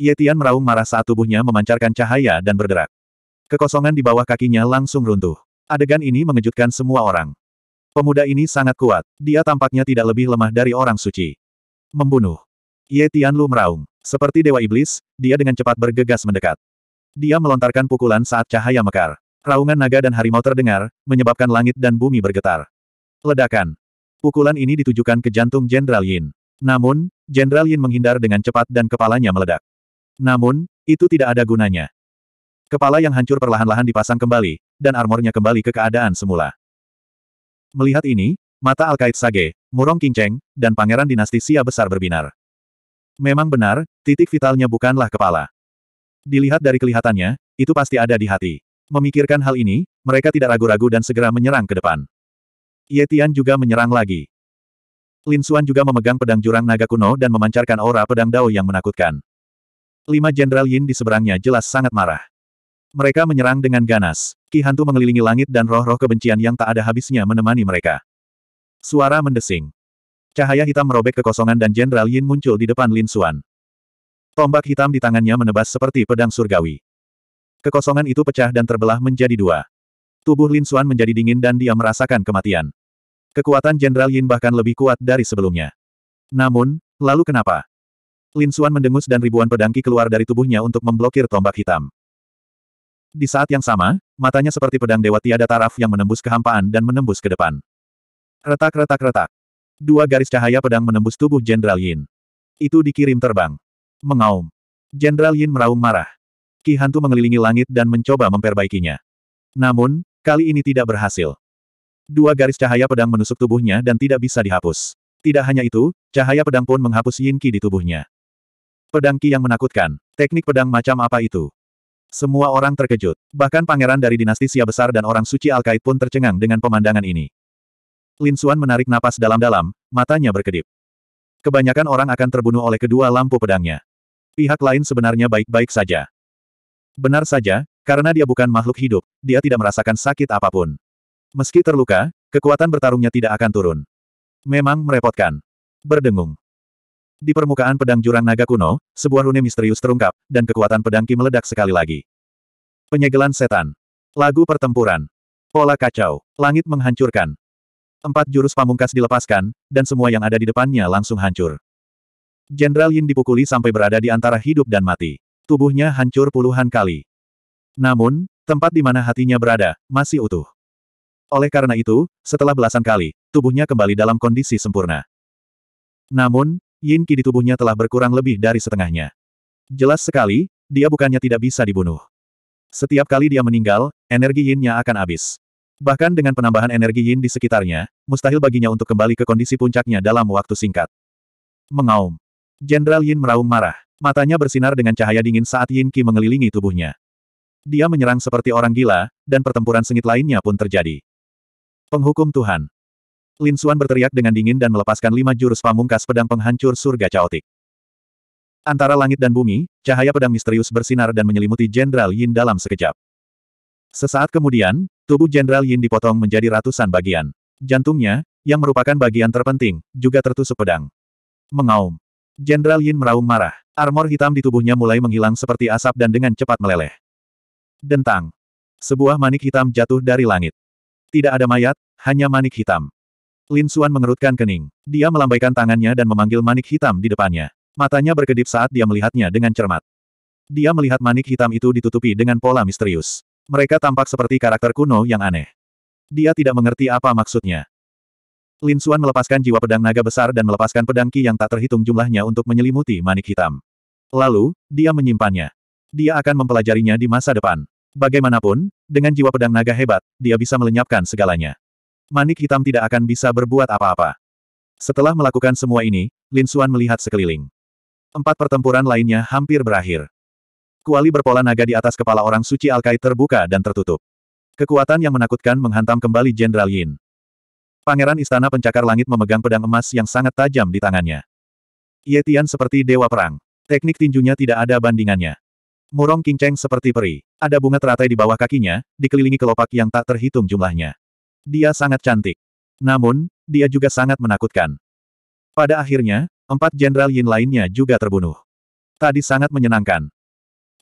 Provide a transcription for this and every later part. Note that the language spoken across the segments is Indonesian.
Yetian meraung marah saat tubuhnya memancarkan cahaya dan berderak. Kekosongan di bawah kakinya langsung runtuh. Adegan ini mengejutkan semua orang. Pemuda ini sangat kuat, dia tampaknya tidak lebih lemah dari orang suci. Membunuh. Ye Lu meraung. Seperti dewa iblis, dia dengan cepat bergegas mendekat. Dia melontarkan pukulan saat cahaya mekar. Raungan naga dan harimau terdengar, menyebabkan langit dan bumi bergetar. Ledakan. Pukulan ini ditujukan ke jantung Jenderal Yin. Namun, Jenderal Yin menghindar dengan cepat dan kepalanya meledak. Namun, itu tidak ada gunanya. Kepala yang hancur perlahan-lahan dipasang kembali, dan armornya kembali ke keadaan semula. Melihat ini, mata Alkait Sage, Murong Kingcheng, dan Pangeran Dinasti Sia besar berbinar. Memang benar, titik vitalnya bukanlah kepala. Dilihat dari kelihatannya, itu pasti ada di hati. Memikirkan hal ini, mereka tidak ragu-ragu dan segera menyerang ke depan. Yetian juga menyerang lagi. Lin Xuan juga memegang pedang jurang naga kuno dan memancarkan aura pedang dao yang menakutkan. Lima Jenderal Yin di seberangnya jelas sangat marah. Mereka menyerang dengan ganas. Ki hantu mengelilingi langit dan roh-roh kebencian yang tak ada habisnya menemani mereka. Suara mendesing. Cahaya hitam merobek kekosongan dan Jenderal Yin muncul di depan Lin Xuan. Tombak hitam di tangannya menebas seperti pedang surgawi. Kekosongan itu pecah dan terbelah menjadi dua. Tubuh Lin Xuan menjadi dingin dan dia merasakan kematian. Kekuatan Jenderal Yin bahkan lebih kuat dari sebelumnya. Namun, lalu kenapa? Lin Suan mendengus dan ribuan pedangki keluar dari tubuhnya untuk memblokir tombak hitam. Di saat yang sama, matanya seperti pedang dewa tiada taraf yang menembus kehampaan dan menembus ke depan. Retak-retak-retak. Dua garis cahaya pedang menembus tubuh Jenderal Yin. Itu dikirim terbang. Mengaum. Jenderal Yin meraung marah. Ki hantu mengelilingi langit dan mencoba memperbaikinya. Namun, kali ini tidak berhasil. Dua garis cahaya pedang menusuk tubuhnya dan tidak bisa dihapus. Tidak hanya itu, cahaya pedang pun menghapus Yin Ki di tubuhnya. Pedang Ki yang menakutkan. Teknik pedang macam apa itu? Semua orang terkejut. Bahkan pangeran dari dinasti Sia Besar dan orang suci Alkait pun tercengang dengan pemandangan ini. Lin Xuan menarik napas dalam-dalam, matanya berkedip. Kebanyakan orang akan terbunuh oleh kedua lampu pedangnya. Pihak lain sebenarnya baik-baik saja. Benar saja, karena dia bukan makhluk hidup, dia tidak merasakan sakit apapun. Meski terluka, kekuatan bertarungnya tidak akan turun. Memang merepotkan. Berdengung. Di permukaan pedang jurang naga kuno, sebuah rune misterius terungkap, dan kekuatan pedang Ki meledak sekali lagi. Penyegelan setan. Lagu pertempuran. Pola kacau. Langit menghancurkan. Empat jurus pamungkas dilepaskan, dan semua yang ada di depannya langsung hancur. Jenderal Yin dipukuli sampai berada di antara hidup dan mati. Tubuhnya hancur puluhan kali. Namun, tempat di mana hatinya berada, masih utuh. Oleh karena itu, setelah belasan kali, tubuhnya kembali dalam kondisi sempurna. Namun, yin Qi di tubuhnya telah berkurang lebih dari setengahnya. Jelas sekali, dia bukannya tidak bisa dibunuh. Setiap kali dia meninggal, energi Yin-nya akan habis. Bahkan dengan penambahan energi yin di sekitarnya, mustahil baginya untuk kembali ke kondisi puncaknya dalam waktu singkat. Mengaum. Jenderal Yin meraung marah. Matanya bersinar dengan cahaya dingin saat Yin Qi mengelilingi tubuhnya. Dia menyerang seperti orang gila, dan pertempuran sengit lainnya pun terjadi. Penghukum Tuhan. Lin Suan berteriak dengan dingin dan melepaskan lima jurus pamungkas pedang penghancur surga caotik. Antara langit dan bumi, cahaya pedang misterius bersinar dan menyelimuti Jenderal Yin dalam sekejap. Sesaat kemudian, tubuh Jenderal Yin dipotong menjadi ratusan bagian. Jantungnya, yang merupakan bagian terpenting, juga tertusuk pedang. Mengaum. Jenderal Yin meraung marah. Armor hitam di tubuhnya mulai menghilang seperti asap dan dengan cepat meleleh. Dentang. Sebuah manik hitam jatuh dari langit. Tidak ada mayat, hanya manik hitam. Lin Suan mengerutkan kening. Dia melambaikan tangannya dan memanggil manik hitam di depannya. Matanya berkedip saat dia melihatnya dengan cermat. Dia melihat manik hitam itu ditutupi dengan pola misterius. Mereka tampak seperti karakter kuno yang aneh. Dia tidak mengerti apa maksudnya. Lin Suan melepaskan jiwa pedang naga besar dan melepaskan pedang ki yang tak terhitung jumlahnya untuk menyelimuti manik hitam. Lalu, dia menyimpannya. Dia akan mempelajarinya di masa depan. Bagaimanapun, dengan jiwa pedang naga hebat, dia bisa melenyapkan segalanya. Manik hitam tidak akan bisa berbuat apa-apa. Setelah melakukan semua ini, Lin Xuan melihat sekeliling. Empat pertempuran lainnya hampir berakhir. Kuali berpola naga di atas kepala orang suci Alkai terbuka dan tertutup. Kekuatan yang menakutkan menghantam kembali Jenderal Yin. Pangeran Istana Pencakar Langit memegang pedang emas yang sangat tajam di tangannya. Yetian seperti dewa perang. Teknik tinjunya tidak ada bandingannya. Murong kinceng seperti peri. Ada bunga teratai di bawah kakinya, dikelilingi kelopak yang tak terhitung jumlahnya. Dia sangat cantik. Namun, dia juga sangat menakutkan. Pada akhirnya, empat jenderal Yin lainnya juga terbunuh. Tadi sangat menyenangkan.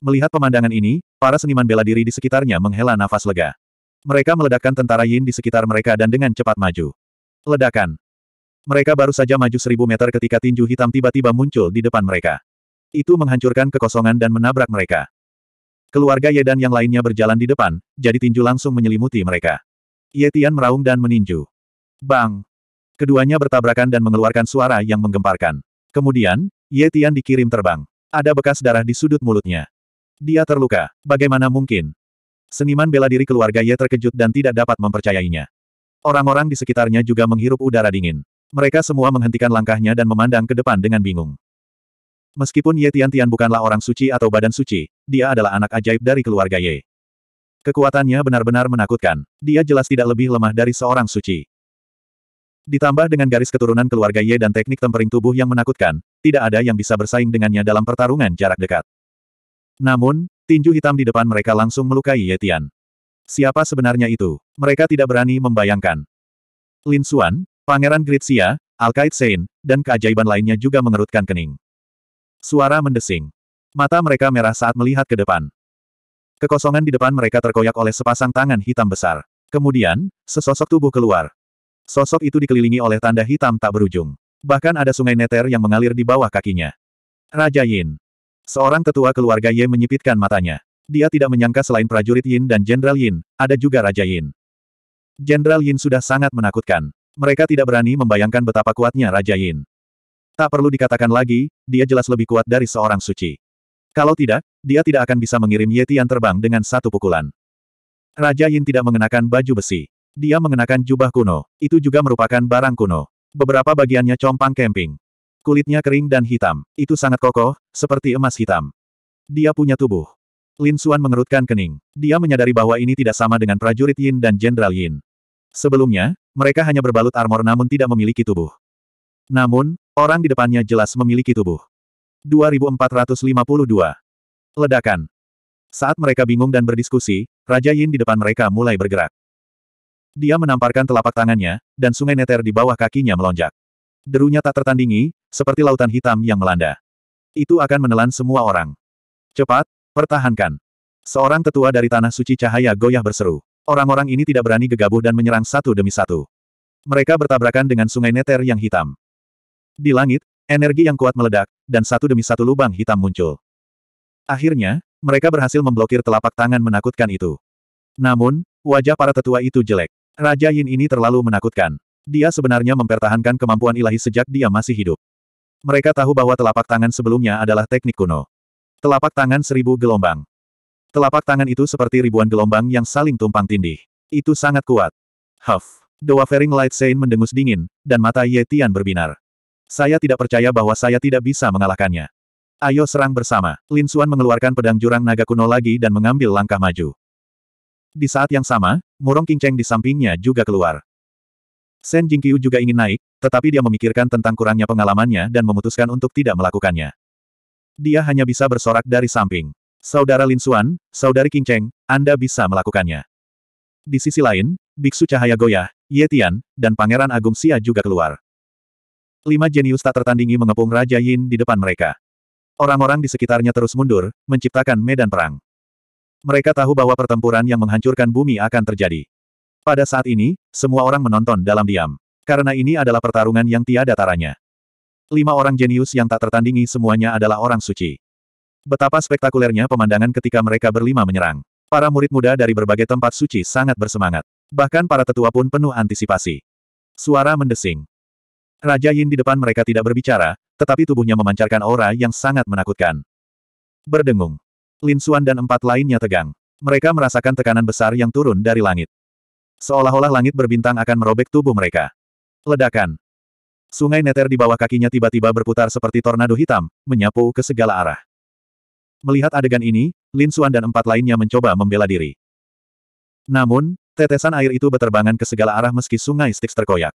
Melihat pemandangan ini, para seniman bela diri di sekitarnya menghela nafas lega. Mereka meledakkan tentara Yin di sekitar mereka dan dengan cepat maju. Ledakan. Mereka baru saja maju seribu meter ketika tinju hitam tiba-tiba muncul di depan mereka. Itu menghancurkan kekosongan dan menabrak mereka. Keluarga Ye yang lainnya berjalan di depan, jadi tinju langsung menyelimuti mereka. Yetian meraung dan meninju. Bang! Keduanya bertabrakan dan mengeluarkan suara yang menggemparkan. Kemudian, Yetian dikirim terbang. Ada bekas darah di sudut mulutnya. Dia terluka. Bagaimana mungkin? Seniman bela diri keluarga Ye terkejut dan tidak dapat mempercayainya. Orang-orang di sekitarnya juga menghirup udara dingin. Mereka semua menghentikan langkahnya dan memandang ke depan dengan bingung. Meskipun Ye Tian Tian bukanlah orang suci atau badan suci, dia adalah anak ajaib dari keluarga Ye. Kekuatannya benar-benar menakutkan. Dia jelas tidak lebih lemah dari seorang suci. Ditambah dengan garis keturunan keluarga Ye dan teknik tempering tubuh yang menakutkan, tidak ada yang bisa bersaing dengannya dalam pertarungan jarak dekat. Namun, tinju hitam di depan mereka langsung melukai Ye Tian. Siapa sebenarnya itu? Mereka tidak berani membayangkan. Lin Xuan, Pangeran Gritsia, Alkaid Sein, dan keajaiban lainnya juga mengerutkan kening. Suara mendesing. Mata mereka merah saat melihat ke depan. Kekosongan di depan mereka terkoyak oleh sepasang tangan hitam besar. Kemudian, sesosok tubuh keluar. Sosok itu dikelilingi oleh tanda hitam tak berujung. Bahkan ada sungai neter yang mengalir di bawah kakinya. Raja Yin. Seorang tetua keluarga Ye menyipitkan matanya. Dia tidak menyangka selain prajurit Yin dan Jenderal Yin, ada juga Raja Yin. Jenderal Yin sudah sangat menakutkan. Mereka tidak berani membayangkan betapa kuatnya Raja Yin. Tak perlu dikatakan lagi, dia jelas lebih kuat dari seorang suci. Kalau tidak, dia tidak akan bisa mengirim Yeti yang terbang dengan satu pukulan. Raja Yin tidak mengenakan baju besi. Dia mengenakan jubah kuno. Itu juga merupakan barang kuno. Beberapa bagiannya compang kemping. Kulitnya kering dan hitam. Itu sangat kokoh, seperti emas hitam. Dia punya tubuh. Lin Suan mengerutkan kening. Dia menyadari bahwa ini tidak sama dengan prajurit Yin dan Jenderal Yin. Sebelumnya, mereka hanya berbalut armor namun tidak memiliki tubuh. Namun, orang di depannya jelas memiliki tubuh. 2452. Ledakan. Saat mereka bingung dan berdiskusi, Raja Yin di depan mereka mulai bergerak. Dia menamparkan telapak tangannya, dan sungai neter di bawah kakinya melonjak. Derunya tak tertandingi, seperti lautan hitam yang melanda. Itu akan menelan semua orang. Cepat, pertahankan. Seorang tetua dari Tanah Suci Cahaya goyah berseru. Orang-orang ini tidak berani gegabah dan menyerang satu demi satu. Mereka bertabrakan dengan sungai neter yang hitam. Di langit, energi yang kuat meledak, dan satu demi satu lubang hitam muncul. Akhirnya, mereka berhasil memblokir telapak tangan menakutkan itu. Namun, wajah para tetua itu jelek. Raja Yin ini terlalu menakutkan. Dia sebenarnya mempertahankan kemampuan ilahi sejak dia masih hidup. Mereka tahu bahwa telapak tangan sebelumnya adalah teknik kuno. Telapak tangan seribu gelombang. Telapak tangan itu seperti ribuan gelombang yang saling tumpang tindih. Itu sangat kuat. Huff. Doa Fering Light Sein mendengus dingin, dan mata Ye Tian berbinar. Saya tidak percaya bahwa saya tidak bisa mengalahkannya. Ayo serang bersama. Lin Xuan mengeluarkan pedang jurang naga kuno lagi dan mengambil langkah maju. Di saat yang sama, Murong Kinceng di sampingnya juga keluar. Sen Jingqiu juga ingin naik, tetapi dia memikirkan tentang kurangnya pengalamannya dan memutuskan untuk tidak melakukannya. Dia hanya bisa bersorak dari samping. Saudara Lin Xuan, Saudari Kinceng, Anda bisa melakukannya. Di sisi lain, Biksu Cahaya Goyah, Ye Tian, dan Pangeran Agung Xia juga keluar. Lima jenius tak tertandingi mengepung Raja Yin di depan mereka. Orang-orang di sekitarnya terus mundur, menciptakan medan perang. Mereka tahu bahwa pertempuran yang menghancurkan bumi akan terjadi. Pada saat ini, semua orang menonton dalam diam. Karena ini adalah pertarungan yang tiada taranya. Lima orang jenius yang tak tertandingi semuanya adalah orang suci. Betapa spektakulernya pemandangan ketika mereka berlima menyerang. Para murid muda dari berbagai tempat suci sangat bersemangat. Bahkan para tetua pun penuh antisipasi. Suara mendesing. Raja Yin di depan mereka tidak berbicara, tetapi tubuhnya memancarkan aura yang sangat menakutkan. Berdengung. Lin Xuan dan empat lainnya tegang. Mereka merasakan tekanan besar yang turun dari langit. Seolah-olah langit berbintang akan merobek tubuh mereka. Ledakan. Sungai neter di bawah kakinya tiba-tiba berputar seperti tornado hitam, menyapu ke segala arah. Melihat adegan ini, Lin Xuan dan empat lainnya mencoba membela diri. Namun, tetesan air itu berterbangan ke segala arah meski sungai Styx terkoyak.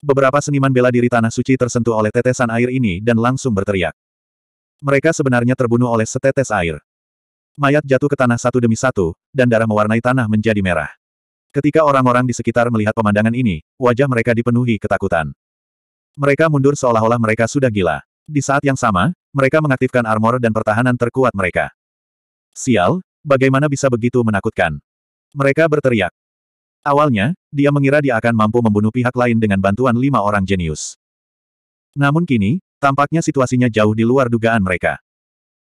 Beberapa seniman bela diri Tanah Suci tersentuh oleh tetesan air ini dan langsung berteriak. Mereka sebenarnya terbunuh oleh setetes air. Mayat jatuh ke tanah satu demi satu, dan darah mewarnai tanah menjadi merah. Ketika orang-orang di sekitar melihat pemandangan ini, wajah mereka dipenuhi ketakutan. Mereka mundur seolah-olah mereka sudah gila. Di saat yang sama, mereka mengaktifkan armor dan pertahanan terkuat mereka. Sial, bagaimana bisa begitu menakutkan? Mereka berteriak. Awalnya, dia mengira dia akan mampu membunuh pihak lain dengan bantuan lima orang jenius. Namun kini, tampaknya situasinya jauh di luar dugaan mereka.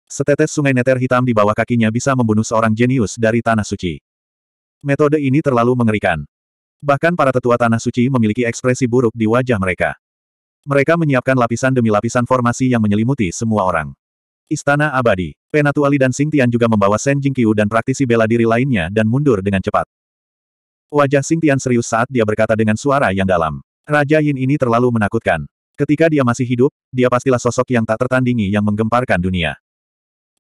Setetes sungai neter hitam di bawah kakinya bisa membunuh seorang jenius dari Tanah Suci. Metode ini terlalu mengerikan. Bahkan para tetua Tanah Suci memiliki ekspresi buruk di wajah mereka. Mereka menyiapkan lapisan demi lapisan formasi yang menyelimuti semua orang. Istana Abadi, Penatuali dan Sing Tian juga membawa Shen Jingqiu dan praktisi bela diri lainnya dan mundur dengan cepat. Wajah Sing Tian serius saat dia berkata dengan suara yang dalam. Raja Yin ini terlalu menakutkan. Ketika dia masih hidup, dia pastilah sosok yang tak tertandingi yang menggemparkan dunia.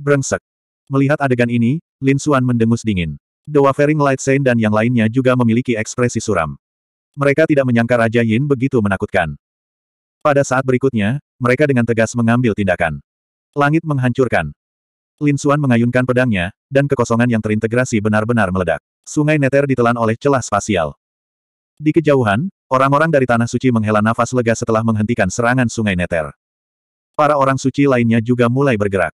Brengsek. Melihat adegan ini, Lin Xuan mendengus dingin. The Wavering Light Saint dan yang lainnya juga memiliki ekspresi suram. Mereka tidak menyangka Raja Yin begitu menakutkan. Pada saat berikutnya, mereka dengan tegas mengambil tindakan. Langit menghancurkan. Lin Xuan mengayunkan pedangnya, dan kekosongan yang terintegrasi benar-benar meledak sungai Neter ditelan oleh celah spasial. Di kejauhan, orang-orang dari Tanah Suci menghela nafas lega setelah menghentikan serangan sungai Neter. Para orang suci lainnya juga mulai bergerak.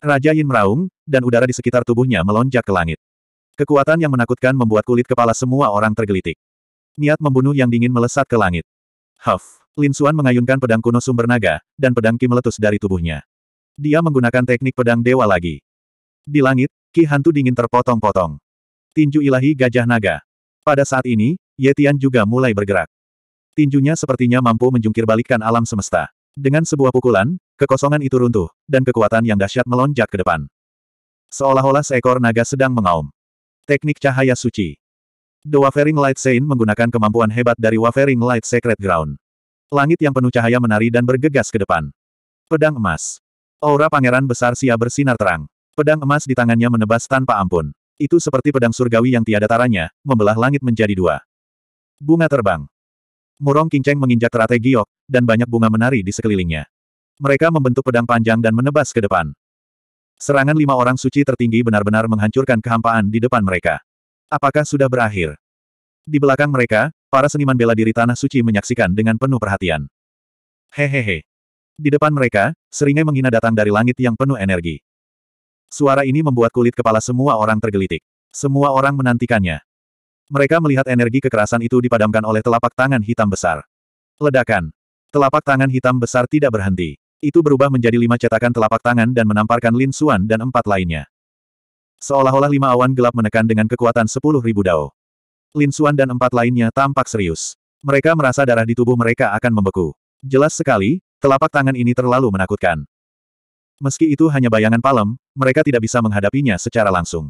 Raja Yin meraung, dan udara di sekitar tubuhnya melonjak ke langit. Kekuatan yang menakutkan membuat kulit kepala semua orang tergelitik. Niat membunuh yang dingin melesat ke langit. Huff! Lin Suan mengayunkan pedang kuno sumber naga, dan pedang Ki meletus dari tubuhnya. Dia menggunakan teknik pedang dewa lagi. Di langit, Ki hantu dingin terpotong-potong. Tinju ilahi gajah naga. Pada saat ini, Yetian juga mulai bergerak. Tinjunya sepertinya mampu menjungkirbalikkan alam semesta. Dengan sebuah pukulan, kekosongan itu runtuh, dan kekuatan yang dahsyat melonjak ke depan. Seolah-olah seekor naga sedang mengaum. Teknik cahaya suci. The Wavering Light Saint menggunakan kemampuan hebat dari Wavering Light Sacred Ground. Langit yang penuh cahaya menari dan bergegas ke depan. Pedang emas. Aura pangeran besar Sia bersinar terang. Pedang emas di tangannya menebas tanpa ampun. Itu seperti pedang surgawi yang tiada taranya, membelah langit menjadi dua. Bunga terbang. Murong Kinceng menginjak teratai giok, dan banyak bunga menari di sekelilingnya. Mereka membentuk pedang panjang dan menebas ke depan. Serangan lima orang suci tertinggi benar-benar menghancurkan kehampaan di depan mereka. Apakah sudah berakhir? Di belakang mereka, para seniman bela diri Tanah Suci menyaksikan dengan penuh perhatian. Hehehe. Di depan mereka, seringai menghina datang dari langit yang penuh energi. Suara ini membuat kulit kepala semua orang tergelitik. Semua orang menantikannya. Mereka melihat energi kekerasan itu dipadamkan oleh telapak tangan hitam besar. Ledakan. Telapak tangan hitam besar tidak berhenti. Itu berubah menjadi lima cetakan telapak tangan dan menamparkan Lin Suan dan empat lainnya. Seolah-olah lima awan gelap menekan dengan kekuatan sepuluh ribu dao. Lin Suan dan empat lainnya tampak serius. Mereka merasa darah di tubuh mereka akan membeku. Jelas sekali, telapak tangan ini terlalu menakutkan. Meski itu hanya bayangan palem, mereka tidak bisa menghadapinya secara langsung.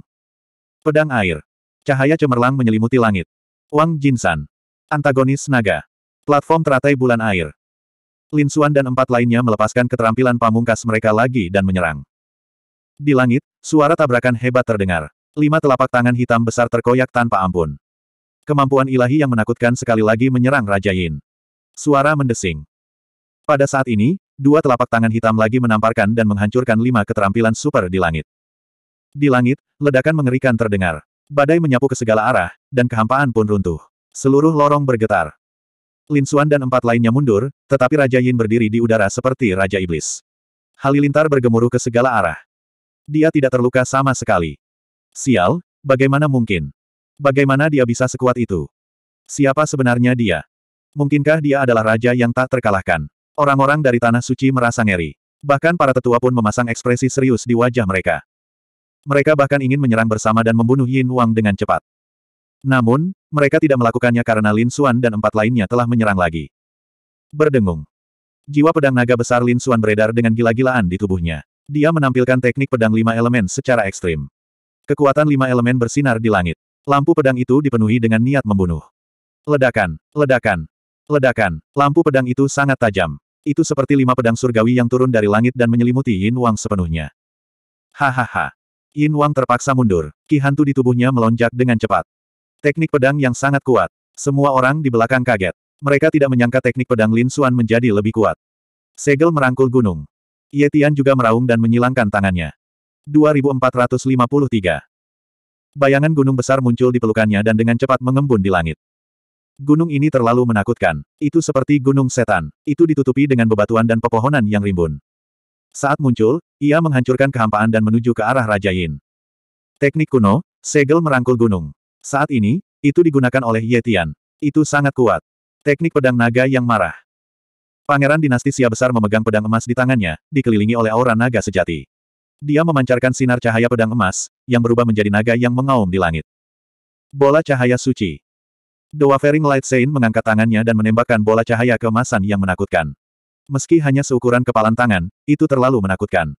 Pedang air. Cahaya cemerlang menyelimuti langit. Wang Jinsan. Antagonis naga. Platform teratai bulan air. Lin Suan dan empat lainnya melepaskan keterampilan pamungkas mereka lagi dan menyerang. Di langit, suara tabrakan hebat terdengar. Lima telapak tangan hitam besar terkoyak tanpa ampun. Kemampuan ilahi yang menakutkan sekali lagi menyerang Raja Yin. Suara mendesing. Pada saat ini, Dua telapak tangan hitam lagi menamparkan dan menghancurkan lima keterampilan super di langit. Di langit, ledakan mengerikan terdengar. Badai menyapu ke segala arah, dan kehampaan pun runtuh. Seluruh lorong bergetar. Lin Xuan dan empat lainnya mundur, tetapi Raja Yin berdiri di udara seperti Raja Iblis. Halilintar bergemuruh ke segala arah. Dia tidak terluka sama sekali. Sial, bagaimana mungkin? Bagaimana dia bisa sekuat itu? Siapa sebenarnya dia? Mungkinkah dia adalah raja yang tak terkalahkan? Orang-orang dari Tanah Suci merasa ngeri. Bahkan para tetua pun memasang ekspresi serius di wajah mereka. Mereka bahkan ingin menyerang bersama dan membunuh Yin Wang dengan cepat. Namun, mereka tidak melakukannya karena Lin Xuan dan empat lainnya telah menyerang lagi. Berdengung. Jiwa pedang naga besar Lin Xuan beredar dengan gila-gilaan di tubuhnya. Dia menampilkan teknik pedang lima elemen secara ekstrim. Kekuatan lima elemen bersinar di langit. Lampu pedang itu dipenuhi dengan niat membunuh. Ledakan, ledakan, ledakan. Lampu pedang itu sangat tajam. Itu seperti lima pedang surgawi yang turun dari langit dan menyelimuti Yin Wang sepenuhnya. Hahaha. Yin Wang terpaksa mundur. Ki hantu di tubuhnya melonjak dengan cepat. Teknik pedang yang sangat kuat. Semua orang di belakang kaget. Mereka tidak menyangka teknik pedang Lin Xuan menjadi lebih kuat. Segel merangkul gunung. Ye Tian juga meraung dan menyilangkan tangannya. 2453 Bayangan gunung besar muncul di pelukannya dan dengan cepat mengembun di langit. Gunung ini terlalu menakutkan. Itu seperti gunung setan. Itu ditutupi dengan bebatuan dan pepohonan yang rimbun. Saat muncul, ia menghancurkan kehampaan dan menuju ke arah Raja Yin. Teknik kuno, segel merangkul gunung. Saat ini, itu digunakan oleh Yetian. Itu sangat kuat. Teknik pedang naga yang marah. Pangeran dinasti Xia besar memegang pedang emas di tangannya, dikelilingi oleh aura naga sejati. Dia memancarkan sinar cahaya pedang emas, yang berubah menjadi naga yang mengaum di langit. Bola cahaya suci. The Wavering Light Saint mengangkat tangannya dan menembakkan bola cahaya kemasan yang menakutkan. Meski hanya seukuran kepalan tangan, itu terlalu menakutkan.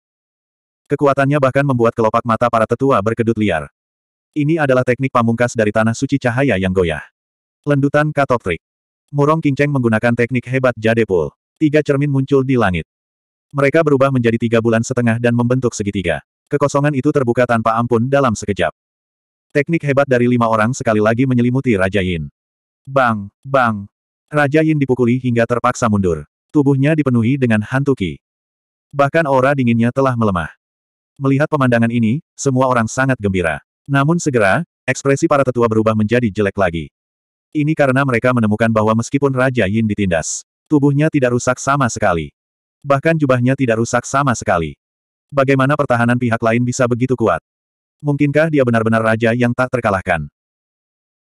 Kekuatannya bahkan membuat kelopak mata para tetua berkedut liar. Ini adalah teknik pamungkas dari Tanah Suci Cahaya yang goyah. Lendutan Katop Trick. Murong Kinceng menggunakan teknik hebat Jade Pool. Tiga cermin muncul di langit. Mereka berubah menjadi tiga bulan setengah dan membentuk segitiga. Kekosongan itu terbuka tanpa ampun dalam sekejap. Teknik hebat dari lima orang sekali lagi menyelimuti Raja Yin. Bang, bang. Raja Yin dipukuli hingga terpaksa mundur. Tubuhnya dipenuhi dengan hantu ki. Bahkan aura dinginnya telah melemah. Melihat pemandangan ini, semua orang sangat gembira. Namun segera, ekspresi para tetua berubah menjadi jelek lagi. Ini karena mereka menemukan bahwa meskipun Raja Yin ditindas, tubuhnya tidak rusak sama sekali. Bahkan jubahnya tidak rusak sama sekali. Bagaimana pertahanan pihak lain bisa begitu kuat? Mungkinkah dia benar-benar raja yang tak terkalahkan?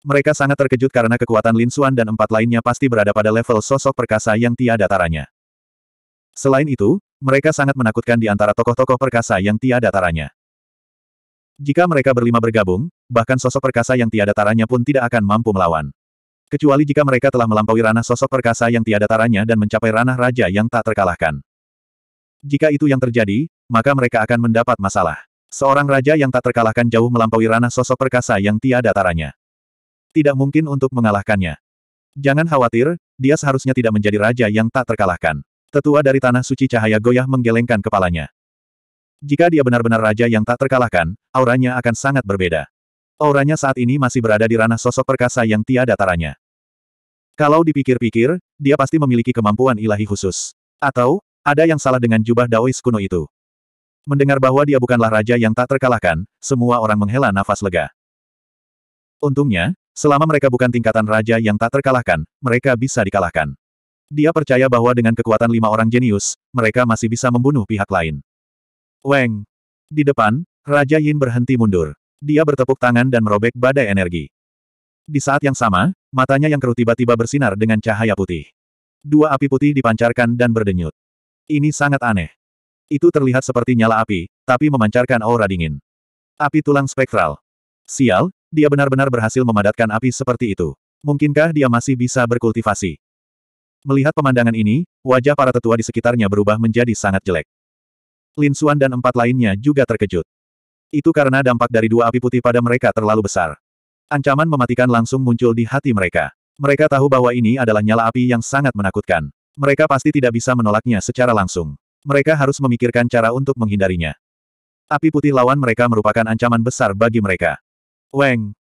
Mereka sangat terkejut karena kekuatan Lin Xuan dan empat lainnya pasti berada pada level sosok perkasa yang tiada taranya. Selain itu, mereka sangat menakutkan di antara tokoh-tokoh perkasa yang tiada taranya. Jika mereka berlima bergabung, bahkan sosok perkasa yang tiada taranya pun tidak akan mampu melawan. Kecuali jika mereka telah melampaui ranah sosok perkasa yang tiada taranya dan mencapai ranah raja yang tak terkalahkan. Jika itu yang terjadi, maka mereka akan mendapat masalah. Seorang raja yang tak terkalahkan jauh melampaui ranah sosok perkasa yang tiada taranya. Tidak mungkin untuk mengalahkannya. Jangan khawatir, dia seharusnya tidak menjadi raja yang tak terkalahkan. Tetua dari Tanah Suci Cahaya Goyah menggelengkan kepalanya. Jika dia benar-benar raja yang tak terkalahkan, auranya akan sangat berbeda. Auranya saat ini masih berada di ranah sosok perkasa yang tiada taranya. Kalau dipikir-pikir, dia pasti memiliki kemampuan ilahi khusus. Atau, ada yang salah dengan jubah Daois kuno itu. Mendengar bahwa dia bukanlah raja yang tak terkalahkan, semua orang menghela nafas lega. Untungnya, Selama mereka bukan tingkatan raja yang tak terkalahkan, mereka bisa dikalahkan. Dia percaya bahwa dengan kekuatan lima orang jenius, mereka masih bisa membunuh pihak lain. Weng! Di depan, Raja Yin berhenti mundur. Dia bertepuk tangan dan merobek badai energi. Di saat yang sama, matanya yang keruh tiba-tiba bersinar dengan cahaya putih. Dua api putih dipancarkan dan berdenyut. Ini sangat aneh. Itu terlihat seperti nyala api, tapi memancarkan aura dingin. Api tulang spektral. Sial, dia benar-benar berhasil memadatkan api seperti itu. Mungkinkah dia masih bisa berkultivasi? Melihat pemandangan ini, wajah para tetua di sekitarnya berubah menjadi sangat jelek. Lin Xuan dan empat lainnya juga terkejut. Itu karena dampak dari dua api putih pada mereka terlalu besar. Ancaman mematikan langsung muncul di hati mereka. Mereka tahu bahwa ini adalah nyala api yang sangat menakutkan. Mereka pasti tidak bisa menolaknya secara langsung. Mereka harus memikirkan cara untuk menghindarinya. Api putih lawan mereka merupakan ancaman besar bagi mereka. Weng!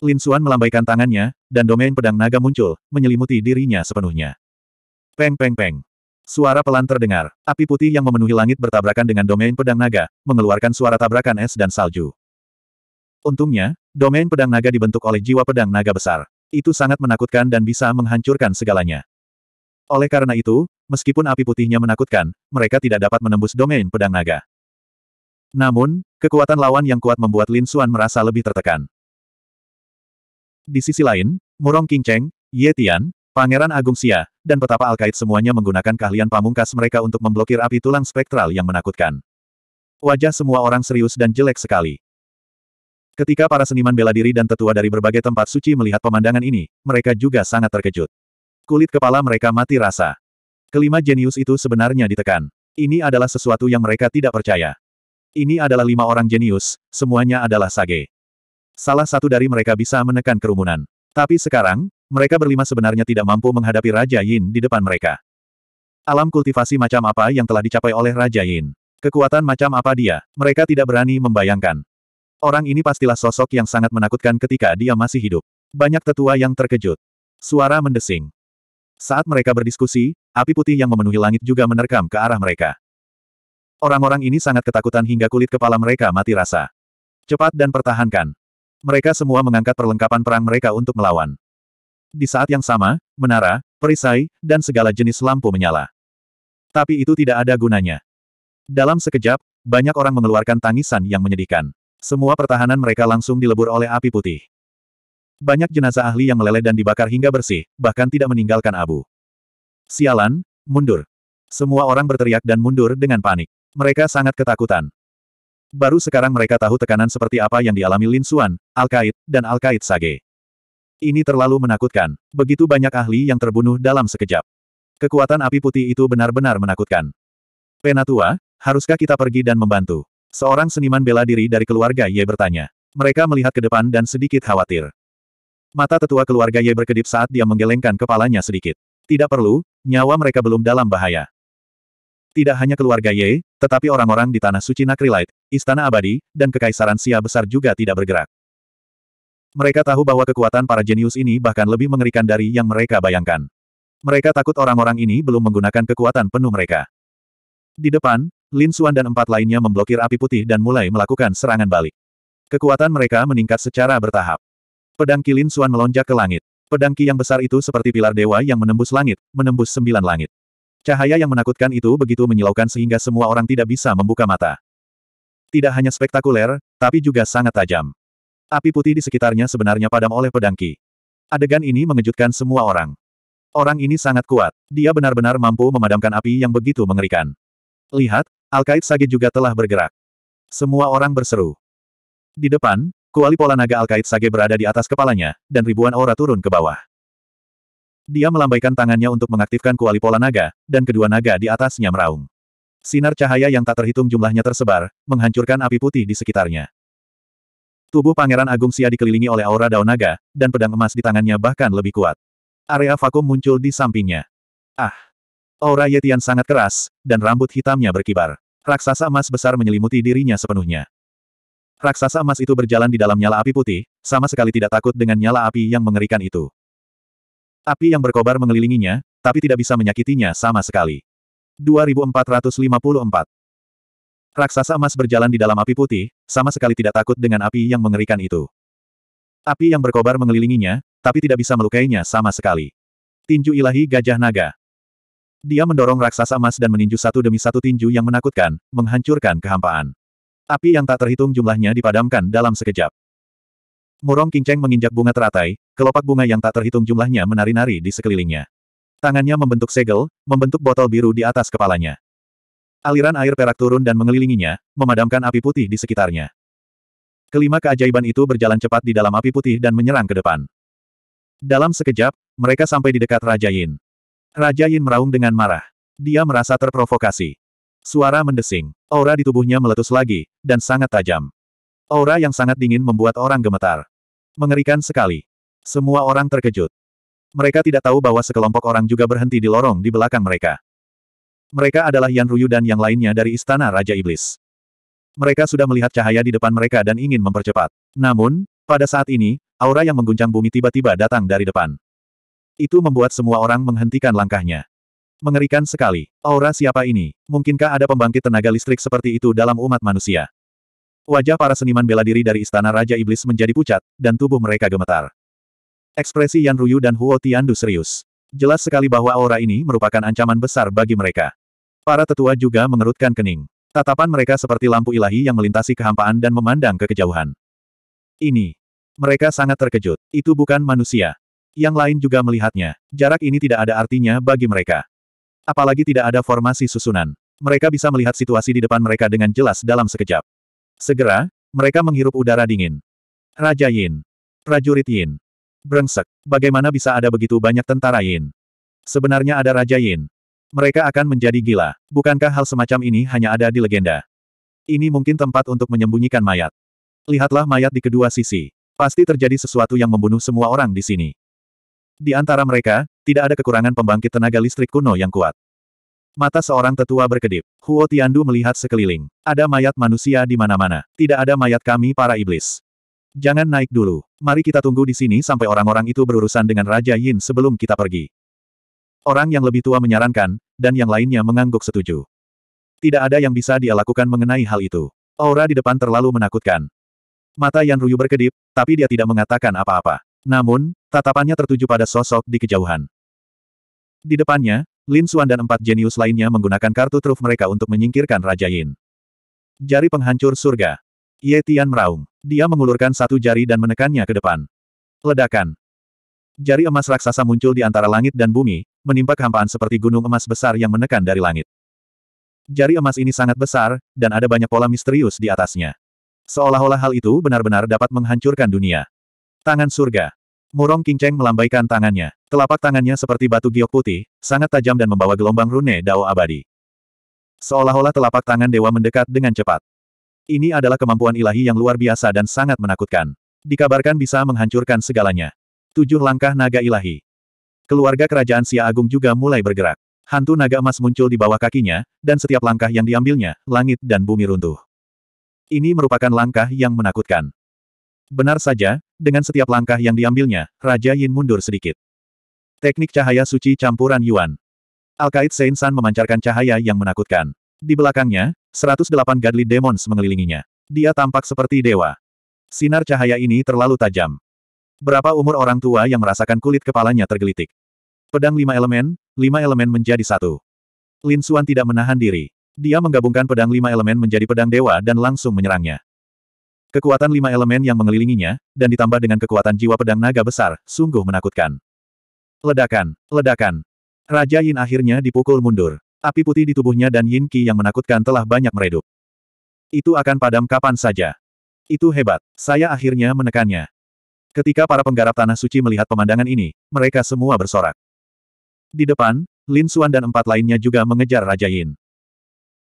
Lin Xuan melambaikan tangannya, dan domain pedang naga muncul, menyelimuti dirinya sepenuhnya. Peng peng peng. Suara pelan terdengar, api putih yang memenuhi langit bertabrakan dengan domain pedang naga, mengeluarkan suara tabrakan es dan salju. Untungnya, domain pedang naga dibentuk oleh jiwa pedang naga besar. Itu sangat menakutkan dan bisa menghancurkan segalanya. Oleh karena itu, meskipun api putihnya menakutkan, mereka tidak dapat menembus domain pedang naga. Namun, Kekuatan lawan yang kuat membuat Lin Xuan merasa lebih tertekan. Di sisi lain, Murong King Cheng, Ye Tian, Pangeran Agung Xia, dan petapa Alkait semuanya menggunakan keahlian pamungkas mereka untuk memblokir api tulang spektral yang menakutkan. Wajah semua orang serius dan jelek sekali. Ketika para seniman bela diri dan tetua dari berbagai tempat suci melihat pemandangan ini, mereka juga sangat terkejut. Kulit kepala mereka mati rasa. Kelima jenius itu sebenarnya ditekan. Ini adalah sesuatu yang mereka tidak percaya. Ini adalah lima orang jenius, semuanya adalah sage. Salah satu dari mereka bisa menekan kerumunan. Tapi sekarang, mereka berlima sebenarnya tidak mampu menghadapi Raja Yin di depan mereka. Alam kultivasi macam apa yang telah dicapai oleh Raja Yin? Kekuatan macam apa dia? Mereka tidak berani membayangkan. Orang ini pastilah sosok yang sangat menakutkan ketika dia masih hidup. Banyak tetua yang terkejut. Suara mendesing. Saat mereka berdiskusi, api putih yang memenuhi langit juga menerkam ke arah mereka. Orang-orang ini sangat ketakutan hingga kulit kepala mereka mati rasa. Cepat dan pertahankan. Mereka semua mengangkat perlengkapan perang mereka untuk melawan. Di saat yang sama, menara, perisai, dan segala jenis lampu menyala. Tapi itu tidak ada gunanya. Dalam sekejap, banyak orang mengeluarkan tangisan yang menyedihkan. Semua pertahanan mereka langsung dilebur oleh api putih. Banyak jenazah ahli yang meleleh dan dibakar hingga bersih, bahkan tidak meninggalkan abu. Sialan, mundur. Semua orang berteriak dan mundur dengan panik. Mereka sangat ketakutan. Baru sekarang mereka tahu tekanan seperti apa yang dialami Lin Xuan, al dan al Sage. Ini terlalu menakutkan. Begitu banyak ahli yang terbunuh dalam sekejap. Kekuatan api putih itu benar-benar menakutkan. Penatua, haruskah kita pergi dan membantu? Seorang seniman bela diri dari keluarga Ye bertanya. Mereka melihat ke depan dan sedikit khawatir. Mata tetua keluarga Ye berkedip saat dia menggelengkan kepalanya sedikit. Tidak perlu, nyawa mereka belum dalam bahaya. Tidak hanya keluarga Ye, tetapi orang-orang di Tanah Suci Nakrilite, Istana Abadi, dan Kekaisaran Sia Besar juga tidak bergerak. Mereka tahu bahwa kekuatan para jenius ini bahkan lebih mengerikan dari yang mereka bayangkan. Mereka takut orang-orang ini belum menggunakan kekuatan penuh mereka. Di depan, Lin Xuan dan empat lainnya memblokir api putih dan mulai melakukan serangan balik. Kekuatan mereka meningkat secara bertahap. Pedang Ki Lin Xuan melonjak ke langit. Pedang Ki yang besar itu seperti pilar dewa yang menembus langit, menembus sembilan langit. Cahaya yang menakutkan itu begitu menyilaukan sehingga semua orang tidak bisa membuka mata. Tidak hanya spektakuler, tapi juga sangat tajam. Api putih di sekitarnya sebenarnya padam oleh pedangki. Adegan ini mengejutkan semua orang. Orang ini sangat kuat. Dia benar-benar mampu memadamkan api yang begitu mengerikan. Lihat, Alkait Sage juga telah bergerak. Semua orang berseru. Di depan, kuali pola naga Alkait Sage berada di atas kepalanya, dan ribuan aura turun ke bawah. Dia melambaikan tangannya untuk mengaktifkan kuali pola naga, dan kedua naga di atasnya meraung. Sinar cahaya yang tak terhitung jumlahnya tersebar, menghancurkan api putih di sekitarnya. Tubuh Pangeran Agung Sia dikelilingi oleh aura daun naga, dan pedang emas di tangannya bahkan lebih kuat. Area vakum muncul di sampingnya. Ah! Aura Yetian sangat keras, dan rambut hitamnya berkibar. Raksasa emas besar menyelimuti dirinya sepenuhnya. Raksasa emas itu berjalan di dalam nyala api putih, sama sekali tidak takut dengan nyala api yang mengerikan itu. Api yang berkobar mengelilinginya, tapi tidak bisa menyakitinya sama sekali. 2454 Raksasa emas berjalan di dalam api putih, sama sekali tidak takut dengan api yang mengerikan itu. Api yang berkobar mengelilinginya, tapi tidak bisa melukainya sama sekali. Tinju ilahi gajah naga. Dia mendorong raksasa emas dan meninju satu demi satu tinju yang menakutkan, menghancurkan kehampaan. Api yang tak terhitung jumlahnya dipadamkan dalam sekejap. Murong Cheng menginjak bunga teratai, kelopak bunga yang tak terhitung jumlahnya menari-nari di sekelilingnya. Tangannya membentuk segel, membentuk botol biru di atas kepalanya. Aliran air perak turun dan mengelilinginya, memadamkan api putih di sekitarnya. Kelima keajaiban itu berjalan cepat di dalam api putih dan menyerang ke depan. Dalam sekejap, mereka sampai di dekat Raja Yin. Raja Yin meraung dengan marah. Dia merasa terprovokasi. Suara mendesing, aura di tubuhnya meletus lagi, dan sangat tajam. Aura yang sangat dingin membuat orang gemetar. Mengerikan sekali. Semua orang terkejut. Mereka tidak tahu bahwa sekelompok orang juga berhenti di lorong di belakang mereka. Mereka adalah Yan Ruyu dan yang lainnya dari Istana Raja Iblis. Mereka sudah melihat cahaya di depan mereka dan ingin mempercepat. Namun, pada saat ini, aura yang mengguncang bumi tiba-tiba datang dari depan. Itu membuat semua orang menghentikan langkahnya. Mengerikan sekali. Aura siapa ini? Mungkinkah ada pembangkit tenaga listrik seperti itu dalam umat manusia? Wajah para seniman bela diri dari Istana Raja Iblis menjadi pucat, dan tubuh mereka gemetar. Ekspresi Yan Ruyu dan Huo Tiandu serius. Jelas sekali bahwa aura ini merupakan ancaman besar bagi mereka. Para tetua juga mengerutkan kening. Tatapan mereka seperti lampu ilahi yang melintasi kehampaan dan memandang ke kejauhan. Ini. Mereka sangat terkejut. Itu bukan manusia. Yang lain juga melihatnya. Jarak ini tidak ada artinya bagi mereka. Apalagi tidak ada formasi susunan. Mereka bisa melihat situasi di depan mereka dengan jelas dalam sekejap. Segera, mereka menghirup udara dingin. Raja Yin. Prajurit Yin. Brengsek, bagaimana bisa ada begitu banyak tentara Yin? Sebenarnya ada Raja Yin. Mereka akan menjadi gila. Bukankah hal semacam ini hanya ada di legenda? Ini mungkin tempat untuk menyembunyikan mayat. Lihatlah mayat di kedua sisi. Pasti terjadi sesuatu yang membunuh semua orang di sini. Di antara mereka, tidak ada kekurangan pembangkit tenaga listrik kuno yang kuat. Mata seorang tetua berkedip. Huo Tiandu melihat sekeliling. Ada mayat manusia di mana-mana. Tidak ada mayat kami para iblis. Jangan naik dulu. Mari kita tunggu di sini sampai orang-orang itu berurusan dengan Raja Yin sebelum kita pergi. Orang yang lebih tua menyarankan, dan yang lainnya mengangguk setuju. Tidak ada yang bisa dia lakukan mengenai hal itu. Aura di depan terlalu menakutkan. Mata Yan Ruyu berkedip, tapi dia tidak mengatakan apa-apa. Namun, tatapannya tertuju pada sosok di kejauhan. Di depannya, Lin Suan dan empat jenius lainnya menggunakan kartu truf mereka untuk menyingkirkan Raja Yin. Jari penghancur surga. Ye Tian meraung. Dia mengulurkan satu jari dan menekannya ke depan. Ledakan. Jari emas raksasa muncul di antara langit dan bumi, menimpa kehampaan seperti gunung emas besar yang menekan dari langit. Jari emas ini sangat besar, dan ada banyak pola misterius di atasnya. Seolah-olah hal itu benar-benar dapat menghancurkan dunia. Tangan surga. Murong Kinceng melambaikan tangannya. Telapak tangannya seperti batu giok putih, sangat tajam dan membawa gelombang rune dao abadi. Seolah-olah telapak tangan dewa mendekat dengan cepat. Ini adalah kemampuan ilahi yang luar biasa dan sangat menakutkan. Dikabarkan bisa menghancurkan segalanya. Tujuh langkah naga ilahi. Keluarga kerajaan Sia Agung juga mulai bergerak. Hantu naga emas muncul di bawah kakinya, dan setiap langkah yang diambilnya, langit dan bumi runtuh. Ini merupakan langkah yang menakutkan. Benar saja, dengan setiap langkah yang diambilnya, Raja Yin mundur sedikit. Teknik cahaya suci campuran Yuan. Alkait Seinsan San memancarkan cahaya yang menakutkan. Di belakangnya, 108 Godly Demons mengelilinginya. Dia tampak seperti dewa. Sinar cahaya ini terlalu tajam. Berapa umur orang tua yang merasakan kulit kepalanya tergelitik. Pedang lima elemen, lima elemen menjadi satu. Lin Suan tidak menahan diri. Dia menggabungkan pedang lima elemen menjadi pedang dewa dan langsung menyerangnya. Kekuatan lima elemen yang mengelilinginya, dan ditambah dengan kekuatan jiwa pedang naga besar, sungguh menakutkan. Ledakan, ledakan. Raja Yin akhirnya dipukul mundur. Api putih di tubuhnya dan Yin Qi yang menakutkan telah banyak meredup. Itu akan padam kapan saja. Itu hebat. Saya akhirnya menekannya. Ketika para penggarap Tanah Suci melihat pemandangan ini, mereka semua bersorak. Di depan, Lin Xuan dan empat lainnya juga mengejar Raja Yin.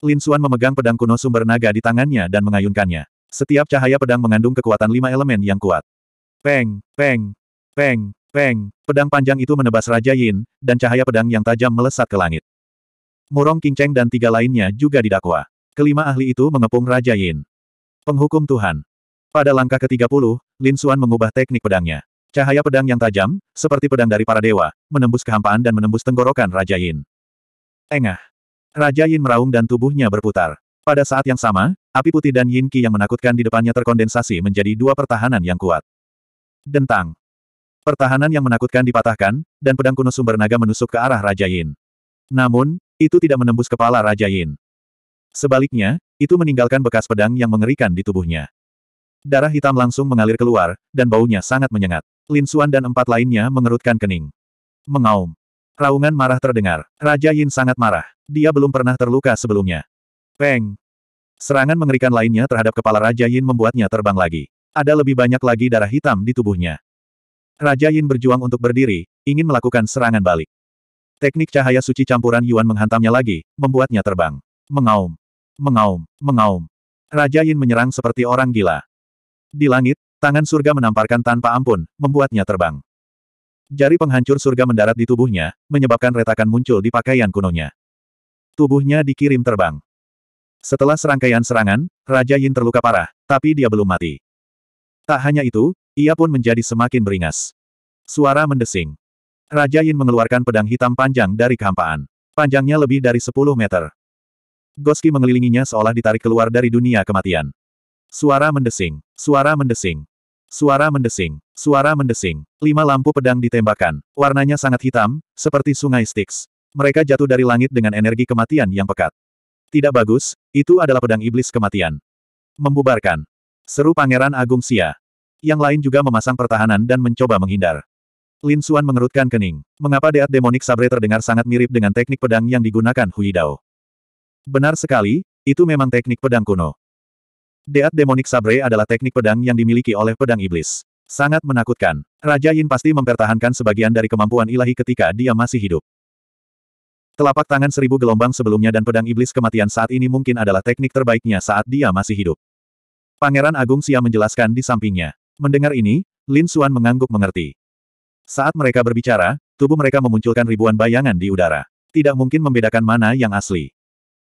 Lin Xuan memegang pedang kuno sumber naga di tangannya dan mengayunkannya. Setiap cahaya pedang mengandung kekuatan lima elemen yang kuat. Peng, peng, peng, peng. Pedang panjang itu menebas Raja Yin, dan cahaya pedang yang tajam melesat ke langit. Murong Kingceng dan tiga lainnya juga didakwa. Kelima ahli itu mengepung Raja Yin. Penghukum Tuhan. Pada langkah ke-30, Lin Xuan mengubah teknik pedangnya. Cahaya pedang yang tajam, seperti pedang dari para dewa, menembus kehampaan dan menembus tenggorokan Raja Yin. Engah. Raja Yin meraung dan tubuhnya berputar. Pada saat yang sama, api putih dan yin qi yang menakutkan di depannya terkondensasi menjadi dua pertahanan yang kuat. Dentang. Pertahanan yang menakutkan dipatahkan, dan pedang kuno sumber naga menusuk ke arah Raja Yin. Namun, itu tidak menembus kepala Raja Yin. Sebaliknya, itu meninggalkan bekas pedang yang mengerikan di tubuhnya. Darah hitam langsung mengalir keluar, dan baunya sangat menyengat. Lin Xuan dan empat lainnya mengerutkan kening. Mengaum. Raungan marah terdengar. Raja Yin sangat marah. Dia belum pernah terluka sebelumnya. Peng. Serangan mengerikan lainnya terhadap kepala Raja Yin membuatnya terbang lagi. Ada lebih banyak lagi darah hitam di tubuhnya. Raja Yin berjuang untuk berdiri, ingin melakukan serangan balik. Teknik cahaya suci campuran Yuan menghantamnya lagi, membuatnya terbang. Mengaum. Mengaum. Mengaum. Raja Yin menyerang seperti orang gila. Di langit, tangan surga menamparkan tanpa ampun, membuatnya terbang. Jari penghancur surga mendarat di tubuhnya, menyebabkan retakan muncul di pakaian kunonya. Tubuhnya dikirim terbang. Setelah serangkaian serangan, Raja Yin terluka parah, tapi dia belum mati. Tak hanya itu, ia pun menjadi semakin beringas. Suara mendesing. Raja Yin mengeluarkan pedang hitam panjang dari kehampaan. Panjangnya lebih dari 10 meter. Goski mengelilinginya seolah ditarik keluar dari dunia kematian. Suara mendesing. Suara mendesing. Suara mendesing. Suara mendesing. Lima lampu pedang ditembakkan. Warnanya sangat hitam, seperti sungai Styx. Mereka jatuh dari langit dengan energi kematian yang pekat. Tidak bagus, itu adalah pedang iblis kematian. Membubarkan. Seru Pangeran Agung Sia. Yang lain juga memasang pertahanan dan mencoba menghindar. Lin Suan mengerutkan kening. Mengapa Deat Demonic Sabre terdengar sangat mirip dengan teknik pedang yang digunakan Hui Dao? Benar sekali, itu memang teknik pedang kuno. Deat Demonic Sabre adalah teknik pedang yang dimiliki oleh pedang iblis. Sangat menakutkan. Raja Yin pasti mempertahankan sebagian dari kemampuan ilahi ketika dia masih hidup. Telapak tangan seribu gelombang sebelumnya dan pedang iblis kematian saat ini mungkin adalah teknik terbaiknya saat dia masih hidup. Pangeran Agung Sia menjelaskan di sampingnya. Mendengar ini, Lin Xuan mengangguk mengerti. Saat mereka berbicara, tubuh mereka memunculkan ribuan bayangan di udara. Tidak mungkin membedakan mana yang asli.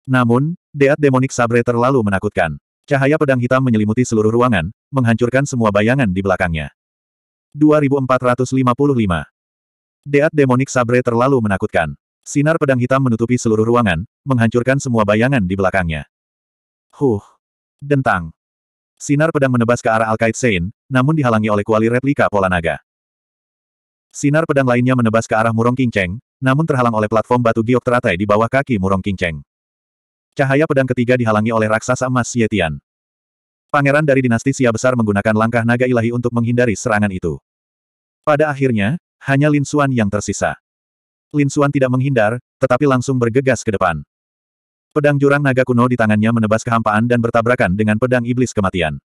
Namun, deat demonik sabre terlalu menakutkan. Cahaya pedang hitam menyelimuti seluruh ruangan, menghancurkan semua bayangan di belakangnya. 2455. Deat demonik sabre terlalu menakutkan. Sinar pedang hitam menutupi seluruh ruangan, menghancurkan semua bayangan di belakangnya. Huh! Dentang! Sinar pedang menebas ke arah Alkait Sein, namun dihalangi oleh kuali replika pola naga. Sinar pedang lainnya menebas ke arah Murong Kinceng, namun terhalang oleh platform batu giok teratai di bawah kaki Murong Kinceng. Cahaya pedang ketiga dihalangi oleh raksasa emas Yetian. Pangeran dari dinasti Sia besar menggunakan langkah naga ilahi untuk menghindari serangan itu. Pada akhirnya, hanya Lin Xuan yang tersisa. Lin Suan tidak menghindar, tetapi langsung bergegas ke depan. Pedang jurang naga kuno di tangannya menebas kehampaan dan bertabrakan dengan pedang iblis kematian.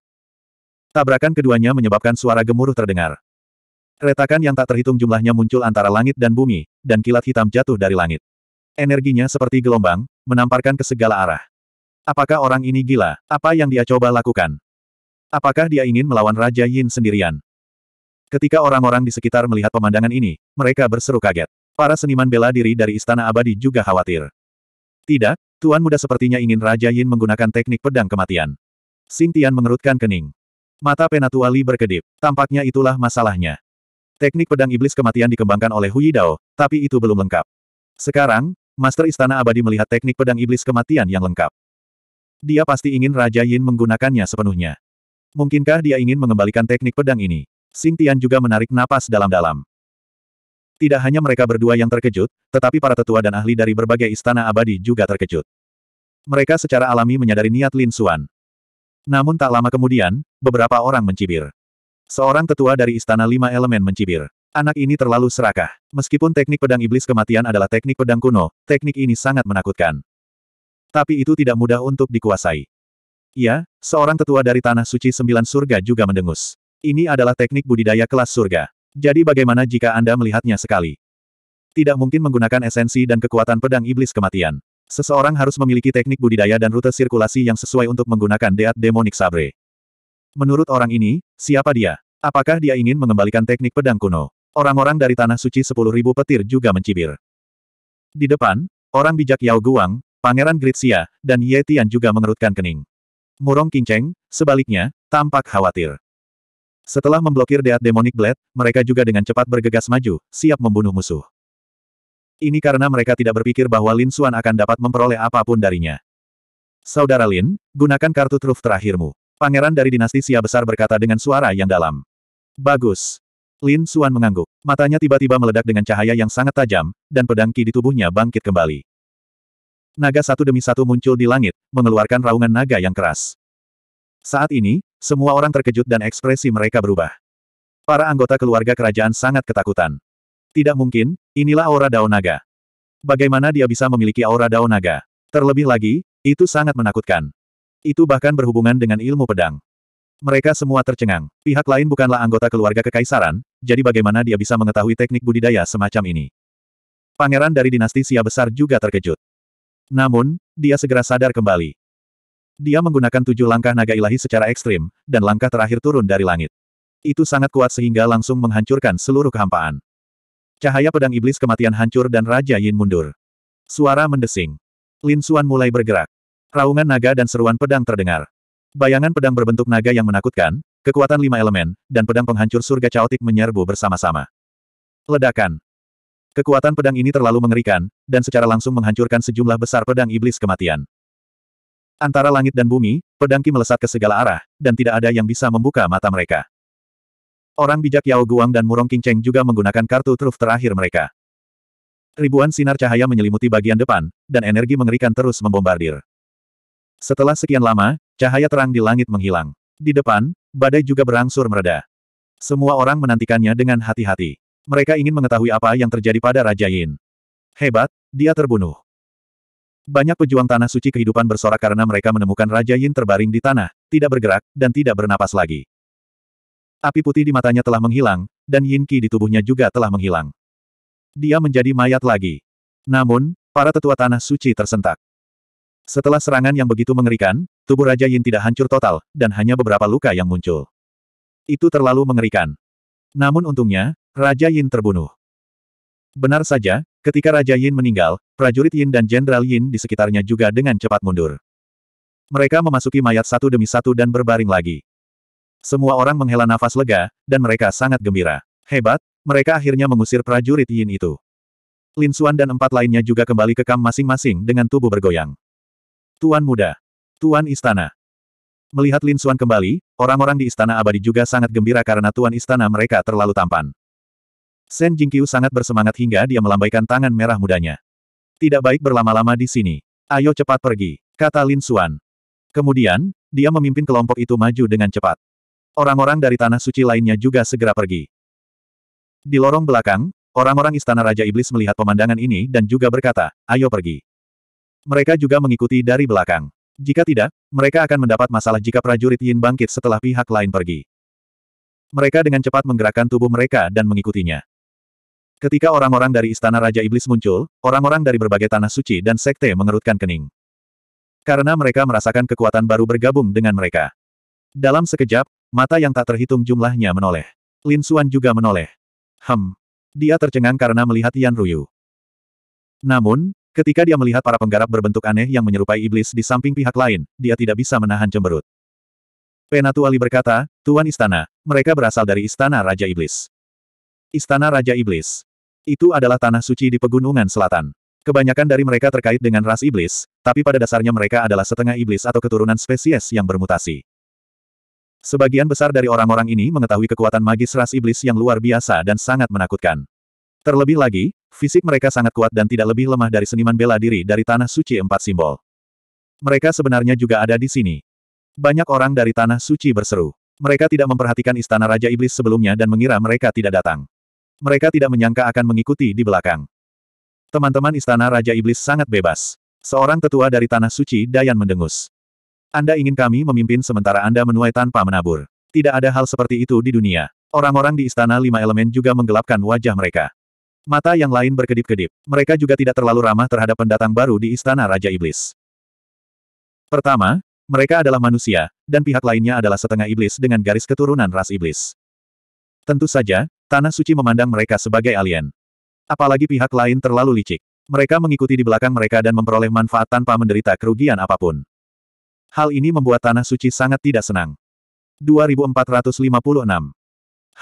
Tabrakan keduanya menyebabkan suara gemuruh terdengar. Retakan yang tak terhitung jumlahnya muncul antara langit dan bumi, dan kilat hitam jatuh dari langit. Energinya seperti gelombang, menamparkan ke segala arah. Apakah orang ini gila? Apa yang dia coba lakukan? Apakah dia ingin melawan Raja Yin sendirian? Ketika orang-orang di sekitar melihat pemandangan ini, mereka berseru kaget. Para seniman bela diri dari Istana Abadi juga khawatir. Tidak, Tuan Muda sepertinya ingin Raja Yin menggunakan teknik pedang kematian. Xing Tian mengerutkan kening. Mata penatua Li berkedip. Tampaknya itulah masalahnya. Teknik pedang iblis kematian dikembangkan oleh Hui Dao, tapi itu belum lengkap. Sekarang, Master Istana Abadi melihat teknik pedang iblis kematian yang lengkap. Dia pasti ingin Raja Yin menggunakannya sepenuhnya. Mungkinkah dia ingin mengembalikan teknik pedang ini? Xing Tian juga menarik napas dalam-dalam. Tidak hanya mereka berdua yang terkejut, tetapi para tetua dan ahli dari berbagai istana abadi juga terkejut. Mereka secara alami menyadari niat Lin Suan. Namun tak lama kemudian, beberapa orang mencibir. Seorang tetua dari istana lima elemen mencibir. Anak ini terlalu serakah. Meskipun teknik pedang iblis kematian adalah teknik pedang kuno, teknik ini sangat menakutkan. Tapi itu tidak mudah untuk dikuasai. Ya, seorang tetua dari Tanah Suci Sembilan Surga juga mendengus. Ini adalah teknik budidaya kelas surga. Jadi bagaimana jika Anda melihatnya sekali? Tidak mungkin menggunakan esensi dan kekuatan pedang iblis kematian. Seseorang harus memiliki teknik budidaya dan rute sirkulasi yang sesuai untuk menggunakan Deat Demonic Sabre. Menurut orang ini, siapa dia? Apakah dia ingin mengembalikan teknik pedang kuno? Orang-orang dari Tanah Suci 10.000 petir juga mencibir. Di depan, orang bijak Yao Guang, Pangeran Gritsia, dan Ye Tian juga mengerutkan kening. Murong Kinceng, sebaliknya, tampak khawatir. Setelah memblokir Deat Demonic Blade, mereka juga dengan cepat bergegas maju, siap membunuh musuh. Ini karena mereka tidak berpikir bahwa Lin Xuan akan dapat memperoleh apapun darinya. Saudara Lin, gunakan kartu truf terakhirmu. Pangeran dari dinasti Xia Besar berkata dengan suara yang dalam. Bagus. Lin Xuan mengangguk. Matanya tiba-tiba meledak dengan cahaya yang sangat tajam, dan pedang ki di tubuhnya bangkit kembali. Naga satu demi satu muncul di langit, mengeluarkan raungan naga yang keras. Saat ini, semua orang terkejut dan ekspresi mereka berubah. Para anggota keluarga kerajaan sangat ketakutan. Tidak mungkin, inilah aura daun Naga. Bagaimana dia bisa memiliki aura daun Naga? Terlebih lagi, itu sangat menakutkan. Itu bahkan berhubungan dengan ilmu pedang. Mereka semua tercengang. Pihak lain bukanlah anggota keluarga kekaisaran, jadi bagaimana dia bisa mengetahui teknik budidaya semacam ini? Pangeran dari dinasti Sia Besar juga terkejut. Namun, dia segera sadar kembali. Dia menggunakan tujuh langkah naga ilahi secara ekstrim, dan langkah terakhir turun dari langit. Itu sangat kuat sehingga langsung menghancurkan seluruh kehampaan. Cahaya pedang iblis kematian hancur dan Raja Yin mundur. Suara mendesing. Lin Suan mulai bergerak. Raungan naga dan seruan pedang terdengar. Bayangan pedang berbentuk naga yang menakutkan, kekuatan lima elemen, dan pedang penghancur surga caotik menyerbu bersama-sama. Ledakan. Kekuatan pedang ini terlalu mengerikan, dan secara langsung menghancurkan sejumlah besar pedang iblis kematian. Antara langit dan bumi, pedangki melesat ke segala arah, dan tidak ada yang bisa membuka mata mereka. Orang bijak Yao Guang dan Murong King Cheng juga menggunakan kartu truf terakhir mereka. Ribuan sinar cahaya menyelimuti bagian depan, dan energi mengerikan terus membombardir. Setelah sekian lama, cahaya terang di langit menghilang. Di depan, badai juga berangsur mereda. Semua orang menantikannya dengan hati-hati. Mereka ingin mengetahui apa yang terjadi pada Raja Yin. Hebat, dia terbunuh. Banyak pejuang tanah suci kehidupan bersorak karena mereka menemukan Raja Yin terbaring di tanah, tidak bergerak, dan tidak bernapas lagi. Api putih di matanya telah menghilang, dan Yin Qi di tubuhnya juga telah menghilang. Dia menjadi mayat lagi. Namun, para tetua tanah suci tersentak. Setelah serangan yang begitu mengerikan, tubuh Raja Yin tidak hancur total, dan hanya beberapa luka yang muncul. Itu terlalu mengerikan. Namun untungnya, Raja Yin terbunuh. Benar saja, ketika Raja Yin meninggal, prajurit Yin dan Jenderal Yin di sekitarnya juga dengan cepat mundur. Mereka memasuki mayat satu demi satu dan berbaring lagi. Semua orang menghela nafas lega, dan mereka sangat gembira. Hebat, mereka akhirnya mengusir prajurit Yin itu. Lin Xuan dan empat lainnya juga kembali ke kam masing-masing dengan tubuh bergoyang. Tuan muda. Tuan istana. Melihat Lin Xuan kembali, orang-orang di istana abadi juga sangat gembira karena tuan istana mereka terlalu tampan. Shen Jingqiu sangat bersemangat hingga dia melambaikan tangan merah mudanya. Tidak baik berlama-lama di sini. Ayo cepat pergi, kata Lin Xuan. Kemudian, dia memimpin kelompok itu maju dengan cepat. Orang-orang dari Tanah Suci lainnya juga segera pergi. Di lorong belakang, orang-orang Istana Raja Iblis melihat pemandangan ini dan juga berkata, ayo pergi. Mereka juga mengikuti dari belakang. Jika tidak, mereka akan mendapat masalah jika prajurit Yin bangkit setelah pihak lain pergi. Mereka dengan cepat menggerakkan tubuh mereka dan mengikutinya. Ketika orang-orang dari Istana Raja Iblis muncul, orang-orang dari berbagai tanah suci dan sekte mengerutkan kening. Karena mereka merasakan kekuatan baru bergabung dengan mereka. Dalam sekejap, mata yang tak terhitung jumlahnya menoleh. Lin Suan juga menoleh. Hem. Dia tercengang karena melihat Yan Ruyu. Namun, ketika dia melihat para penggarap berbentuk aneh yang menyerupai iblis di samping pihak lain, dia tidak bisa menahan cemberut. Penatu Ali berkata, Tuan Istana, mereka berasal dari Istana Raja Iblis. Istana Raja Iblis. Itu adalah tanah suci di pegunungan selatan. Kebanyakan dari mereka terkait dengan ras iblis, tapi pada dasarnya mereka adalah setengah iblis atau keturunan spesies yang bermutasi. Sebagian besar dari orang-orang ini mengetahui kekuatan magis ras iblis yang luar biasa dan sangat menakutkan. Terlebih lagi, fisik mereka sangat kuat dan tidak lebih lemah dari seniman bela diri dari Tanah Suci Empat Simbol. Mereka sebenarnya juga ada di sini. Banyak orang dari Tanah Suci berseru. Mereka tidak memperhatikan Istana Raja Iblis sebelumnya dan mengira mereka tidak datang. Mereka tidak menyangka akan mengikuti di belakang. Teman-teman Istana Raja Iblis sangat bebas. Seorang tetua dari Tanah Suci Dayan mendengus. Anda ingin kami memimpin sementara Anda menuai tanpa menabur. Tidak ada hal seperti itu di dunia. Orang-orang di Istana Lima Elemen juga menggelapkan wajah mereka. Mata yang lain berkedip-kedip. Mereka juga tidak terlalu ramah terhadap pendatang baru di Istana Raja Iblis. Pertama, mereka adalah manusia, dan pihak lainnya adalah setengah iblis dengan garis keturunan ras iblis. Tentu saja, Tanah suci memandang mereka sebagai alien. Apalagi pihak lain terlalu licik. Mereka mengikuti di belakang mereka dan memperoleh manfaat tanpa menderita kerugian apapun. Hal ini membuat Tanah Suci sangat tidak senang. 2456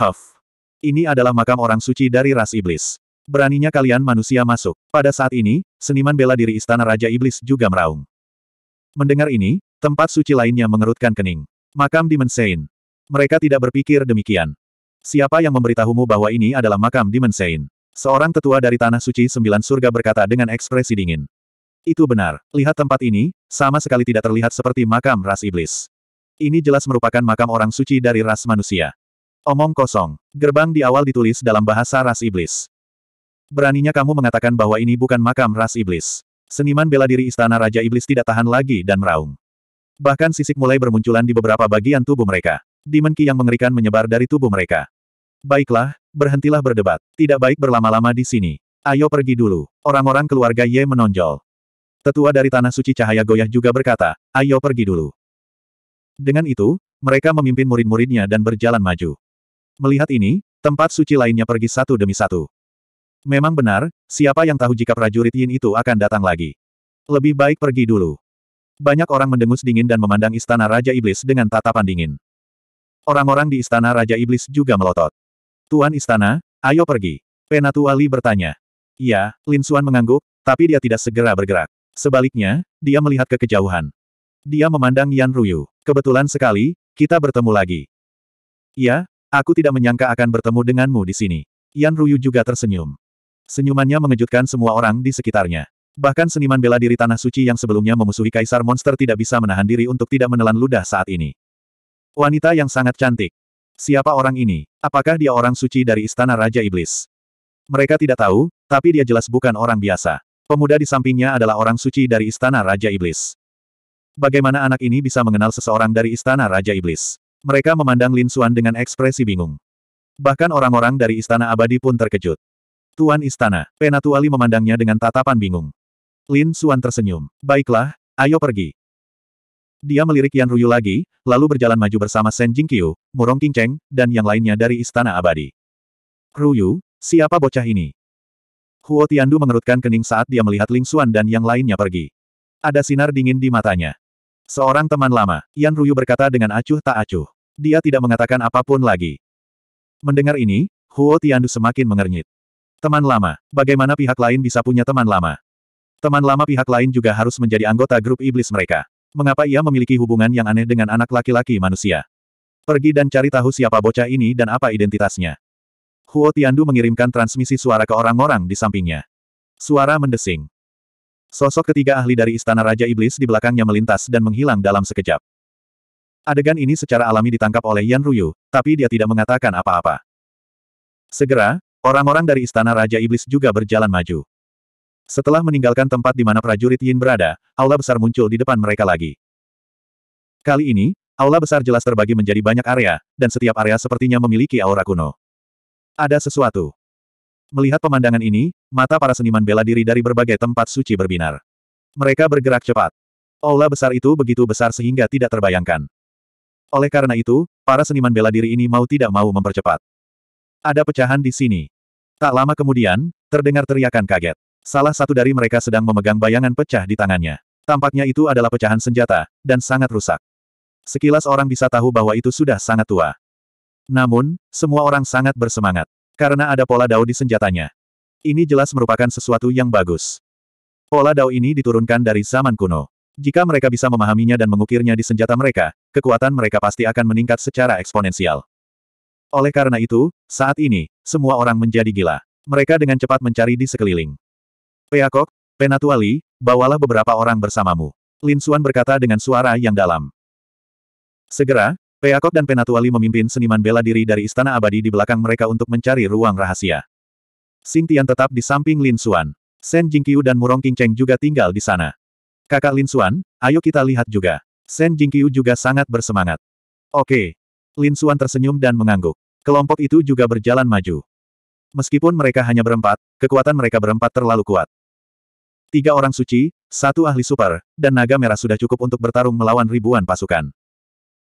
Huff. Ini adalah makam orang suci dari ras iblis. Beraninya kalian manusia masuk. Pada saat ini, seniman bela diri istana Raja Iblis juga meraung. Mendengar ini, tempat suci lainnya mengerutkan kening. Makam di Mensein. Mereka tidak berpikir demikian. Siapa yang memberitahumu bahwa ini adalah makam Dimensein? Seorang tetua dari Tanah Suci Sembilan Surga berkata dengan ekspresi dingin. Itu benar. Lihat tempat ini, sama sekali tidak terlihat seperti makam ras iblis. Ini jelas merupakan makam orang suci dari ras manusia. Omong kosong. Gerbang di awal ditulis dalam bahasa ras iblis. Beraninya kamu mengatakan bahwa ini bukan makam ras iblis. Seniman bela diri istana Raja Iblis tidak tahan lagi dan meraung. Bahkan sisik mulai bermunculan di beberapa bagian tubuh mereka. Demon Ki yang mengerikan menyebar dari tubuh mereka. Baiklah, berhentilah berdebat. Tidak baik berlama-lama di sini. Ayo pergi dulu. Orang-orang keluarga Ye menonjol. Tetua dari Tanah Suci Cahaya Goyah juga berkata, ayo pergi dulu. Dengan itu, mereka memimpin murid-muridnya dan berjalan maju. Melihat ini, tempat suci lainnya pergi satu demi satu. Memang benar, siapa yang tahu jika prajurit Yin itu akan datang lagi. Lebih baik pergi dulu. Banyak orang mendengus dingin dan memandang istana Raja Iblis dengan tatapan dingin. Orang-orang di istana Raja Iblis juga melotot. Tuan istana, ayo pergi. Penatua Li bertanya. Ya, Lin Xuan mengangguk, tapi dia tidak segera bergerak. Sebaliknya, dia melihat ke kejauhan. Dia memandang Yan Ruyu. Kebetulan sekali, kita bertemu lagi. Ya, aku tidak menyangka akan bertemu denganmu di sini. Yan Ruyu juga tersenyum. Senyumannya mengejutkan semua orang di sekitarnya. Bahkan seniman bela diri Tanah Suci yang sebelumnya memusuhi Kaisar Monster tidak bisa menahan diri untuk tidak menelan ludah saat ini. Wanita yang sangat cantik. Siapa orang ini? Apakah dia orang suci dari Istana Raja Iblis? Mereka tidak tahu, tapi dia jelas bukan orang biasa. Pemuda di sampingnya adalah orang suci dari Istana Raja Iblis. Bagaimana anak ini bisa mengenal seseorang dari Istana Raja Iblis? Mereka memandang Lin Xuan dengan ekspresi bingung. Bahkan orang-orang dari Istana Abadi pun terkejut. Tuan Istana, Penatuali memandangnya dengan tatapan bingung. Lin Xuan tersenyum. Baiklah, ayo pergi. Dia melirik Yan Ruyu lagi, lalu berjalan maju bersama Shen Jingqiu, Murong Qingcheng, dan yang lainnya dari Istana Abadi. Ruyu, siapa bocah ini? Huo Tiandu mengerutkan kening saat dia melihat Ling Xuan dan yang lainnya pergi. Ada sinar dingin di matanya. Seorang teman lama, Yan Ruyu berkata dengan acuh tak acuh. Dia tidak mengatakan apapun lagi. Mendengar ini, Huo Tiandu semakin mengernyit. Teman lama, bagaimana pihak lain bisa punya teman lama? Teman lama pihak lain juga harus menjadi anggota grup iblis mereka. Mengapa ia memiliki hubungan yang aneh dengan anak laki-laki manusia? Pergi dan cari tahu siapa bocah ini dan apa identitasnya. Huo Tiandu mengirimkan transmisi suara ke orang-orang di sampingnya. Suara mendesing. Sosok ketiga ahli dari Istana Raja Iblis di belakangnya melintas dan menghilang dalam sekejap. Adegan ini secara alami ditangkap oleh Yan Ruyu, tapi dia tidak mengatakan apa-apa. Segera, orang-orang dari Istana Raja Iblis juga berjalan maju. Setelah meninggalkan tempat di mana prajurit Yin berada, aula besar muncul di depan mereka lagi. Kali ini, aula besar jelas terbagi menjadi banyak area, dan setiap area sepertinya memiliki aura kuno. Ada sesuatu. Melihat pemandangan ini, mata para seniman bela diri dari berbagai tempat suci berbinar. Mereka bergerak cepat. Aula besar itu begitu besar sehingga tidak terbayangkan. Oleh karena itu, para seniman bela diri ini mau tidak mau mempercepat. Ada pecahan di sini. Tak lama kemudian, terdengar teriakan kaget. Salah satu dari mereka sedang memegang bayangan pecah di tangannya. Tampaknya itu adalah pecahan senjata, dan sangat rusak. Sekilas orang bisa tahu bahwa itu sudah sangat tua. Namun, semua orang sangat bersemangat. Karena ada pola dao di senjatanya. Ini jelas merupakan sesuatu yang bagus. Pola dao ini diturunkan dari zaman kuno. Jika mereka bisa memahaminya dan mengukirnya di senjata mereka, kekuatan mereka pasti akan meningkat secara eksponensial. Oleh karena itu, saat ini, semua orang menjadi gila. Mereka dengan cepat mencari di sekeliling. Peakok, Penatuali, bawalah beberapa orang bersamamu. Lin Xuan berkata dengan suara yang dalam. Segera, Peacock dan Penatuali memimpin seniman bela diri dari Istana Abadi di belakang mereka untuk mencari ruang rahasia. Sing Tian tetap di samping Lin Xuan. Shen Jingqiu dan Murong Qingcheng juga tinggal di sana. Kakak Lin Xuan, ayo kita lihat juga. Shen Jingqiu juga sangat bersemangat. Oke. Lin Xuan tersenyum dan mengangguk. Kelompok itu juga berjalan maju. Meskipun mereka hanya berempat, kekuatan mereka berempat terlalu kuat. Tiga orang suci, satu ahli super, dan naga merah sudah cukup untuk bertarung melawan ribuan pasukan.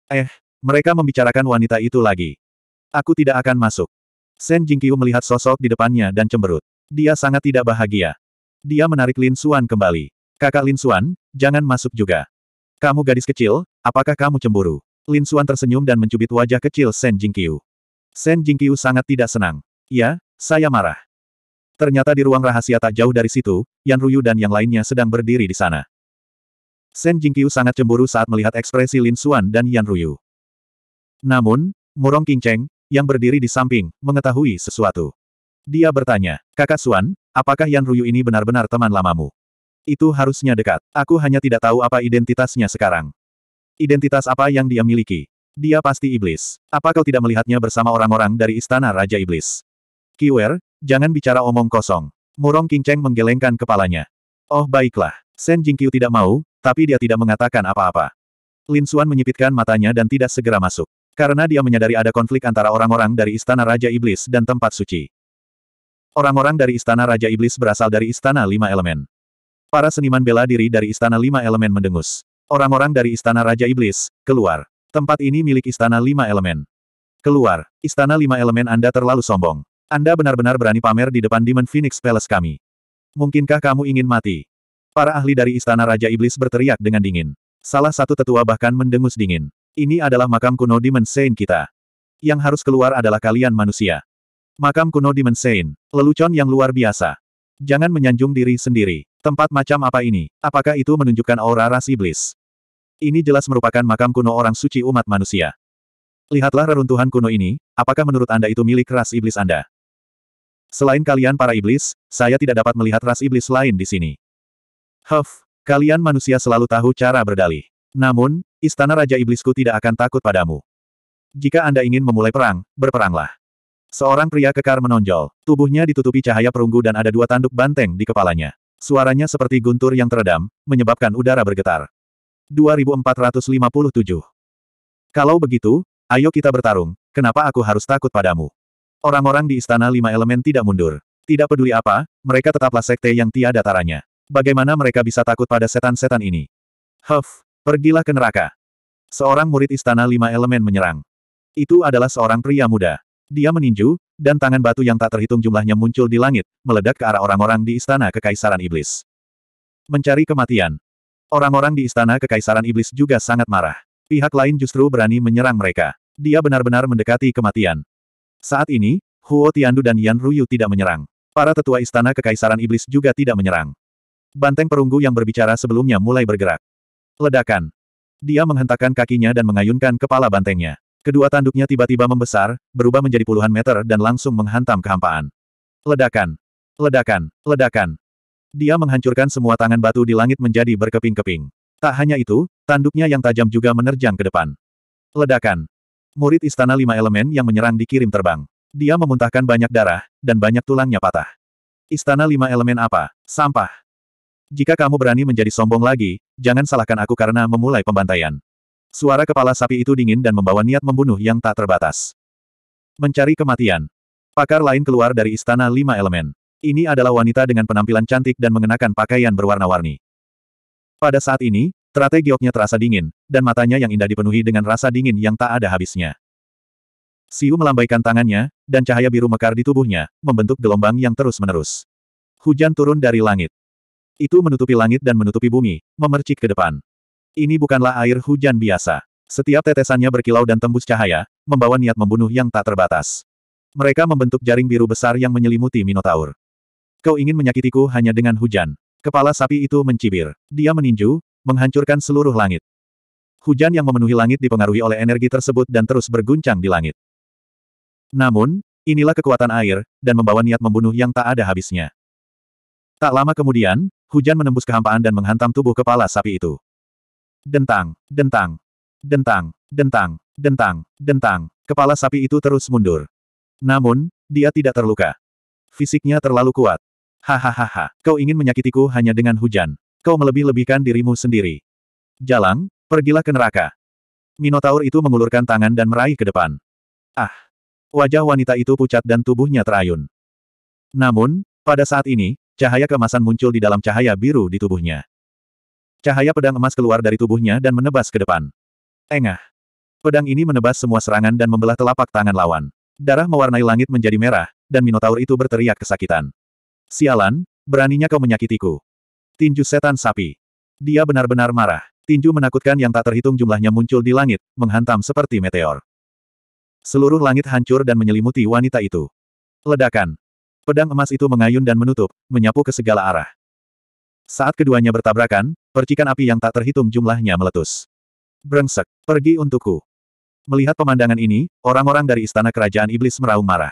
Eh, mereka membicarakan wanita itu lagi. Aku tidak akan masuk. Shen Jingqiu melihat sosok di depannya dan cemberut. Dia sangat tidak bahagia. Dia menarik Lin Xuan kembali. Kakak Lin Xuan, jangan masuk juga. Kamu gadis kecil, apakah kamu cemburu? Lin Xuan tersenyum dan mencubit wajah kecil Shen Jingqiu. Shen Jingqiu sangat tidak senang. Ya, saya marah. Ternyata di ruang rahasia tak jauh dari situ, Yan Ruyu dan yang lainnya sedang berdiri di sana. Shen Jingqiu sangat cemburu saat melihat ekspresi Lin Xuan dan Yan Ruyu. Namun, Murong Qingcheng, yang berdiri di samping, mengetahui sesuatu. Dia bertanya, Kakak Xuan, apakah Yan Ruyu ini benar-benar teman lamamu? Itu harusnya dekat. Aku hanya tidak tahu apa identitasnya sekarang. Identitas apa yang dia miliki? Dia pasti iblis. Apa kau tidak melihatnya bersama orang-orang dari istana Raja Iblis? Kiwer, Jangan bicara omong kosong. Murong Qingcheng menggelengkan kepalanya. Oh baiklah. Shen Jingqiu tidak mau, tapi dia tidak mengatakan apa-apa. Lin Xuan menyipitkan matanya dan tidak segera masuk. Karena dia menyadari ada konflik antara orang-orang dari Istana Raja Iblis dan tempat suci. Orang-orang dari Istana Raja Iblis berasal dari Istana Lima Elemen. Para seniman bela diri dari Istana Lima Elemen mendengus. Orang-orang dari Istana Raja Iblis, keluar. Tempat ini milik Istana Lima Elemen. Keluar, Istana Lima Elemen Anda terlalu sombong. Anda benar-benar berani pamer di depan Demon Phoenix Palace kami. Mungkinkah kamu ingin mati? Para ahli dari Istana Raja Iblis berteriak dengan dingin. Salah satu tetua bahkan mendengus dingin. Ini adalah makam kuno Demon Saint kita. Yang harus keluar adalah kalian manusia. Makam kuno Demon Saint, lelucon yang luar biasa. Jangan menyanjung diri sendiri. Tempat macam apa ini? Apakah itu menunjukkan aura ras iblis? Ini jelas merupakan makam kuno orang suci umat manusia. Lihatlah reruntuhan kuno ini, apakah menurut Anda itu milik ras iblis Anda? Selain kalian para iblis, saya tidak dapat melihat ras iblis lain di sini. Huff, kalian manusia selalu tahu cara berdalih. Namun, istana Raja Iblisku tidak akan takut padamu. Jika Anda ingin memulai perang, berperanglah. Seorang pria kekar menonjol, tubuhnya ditutupi cahaya perunggu dan ada dua tanduk banteng di kepalanya. Suaranya seperti guntur yang teredam, menyebabkan udara bergetar. 2457 Kalau begitu, ayo kita bertarung, kenapa aku harus takut padamu? Orang-orang di Istana Lima Elemen tidak mundur. Tidak peduli apa, mereka tetaplah sekte yang tiada taranya. Bagaimana mereka bisa takut pada setan-setan ini? Huff, pergilah ke neraka. Seorang murid Istana Lima Elemen menyerang. Itu adalah seorang pria muda. Dia meninju, dan tangan batu yang tak terhitung jumlahnya muncul di langit, meledak ke arah orang-orang di Istana Kekaisaran Iblis. Mencari kematian. Orang-orang di Istana Kekaisaran Iblis juga sangat marah. Pihak lain justru berani menyerang mereka. Dia benar-benar mendekati kematian. Saat ini, Huo Tiandu dan Yan Ruyu tidak menyerang. Para tetua istana kekaisaran iblis juga tidak menyerang. Banteng perunggu yang berbicara sebelumnya mulai bergerak. Ledakan. Dia menghentakkan kakinya dan mengayunkan kepala bantengnya. Kedua tanduknya tiba-tiba membesar, berubah menjadi puluhan meter dan langsung menghantam kehampaan. Ledakan. Ledakan. Ledakan. Dia menghancurkan semua tangan batu di langit menjadi berkeping-keping. Tak hanya itu, tanduknya yang tajam juga menerjang ke depan. Ledakan. Murid Istana Lima Elemen yang menyerang dikirim terbang. Dia memuntahkan banyak darah, dan banyak tulangnya patah. Istana Lima Elemen apa? Sampah. Jika kamu berani menjadi sombong lagi, jangan salahkan aku karena memulai pembantaian. Suara kepala sapi itu dingin dan membawa niat membunuh yang tak terbatas. Mencari kematian. Pakar lain keluar dari Istana Lima Elemen. Ini adalah wanita dengan penampilan cantik dan mengenakan pakaian berwarna-warni. Pada saat ini, Strategioknya terasa dingin, dan matanya yang indah dipenuhi dengan rasa dingin yang tak ada habisnya. Siu melambaikan tangannya, dan cahaya biru mekar di tubuhnya, membentuk gelombang yang terus-menerus. Hujan turun dari langit. Itu menutupi langit dan menutupi bumi, memercik ke depan. Ini bukanlah air hujan biasa. Setiap tetesannya berkilau dan tembus cahaya, membawa niat membunuh yang tak terbatas. Mereka membentuk jaring biru besar yang menyelimuti Minotaur. Kau ingin menyakitiku hanya dengan hujan. Kepala sapi itu mencibir. Dia meninju, menghancurkan seluruh langit. Hujan yang memenuhi langit dipengaruhi oleh energi tersebut dan terus berguncang di langit. Namun, inilah kekuatan air, dan membawa niat membunuh yang tak ada habisnya. Tak lama kemudian, hujan menembus kehampaan dan menghantam tubuh kepala sapi itu. Dentang, dentang, dentang, dentang, dentang, dentang, kepala sapi itu terus mundur. Namun, dia tidak terluka. Fisiknya terlalu kuat. Hahaha, kau ingin menyakitiku hanya dengan hujan. Kau melebih-lebihkan dirimu sendiri. Jalang, pergilah ke neraka. Minotaur itu mengulurkan tangan dan meraih ke depan. Ah! Wajah wanita itu pucat dan tubuhnya terayun. Namun, pada saat ini, cahaya kemasan muncul di dalam cahaya biru di tubuhnya. Cahaya pedang emas keluar dari tubuhnya dan menebas ke depan. Engah! Pedang ini menebas semua serangan dan membelah telapak tangan lawan. Darah mewarnai langit menjadi merah, dan Minotaur itu berteriak kesakitan. Sialan, beraninya kau menyakitiku. Tinju setan sapi. Dia benar-benar marah. Tinju menakutkan yang tak terhitung jumlahnya muncul di langit, menghantam seperti meteor. Seluruh langit hancur dan menyelimuti wanita itu. Ledakan. Pedang emas itu mengayun dan menutup, menyapu ke segala arah. Saat keduanya bertabrakan, percikan api yang tak terhitung jumlahnya meletus. Brengsek, pergi untukku. Melihat pemandangan ini, orang-orang dari istana kerajaan iblis meraung marah.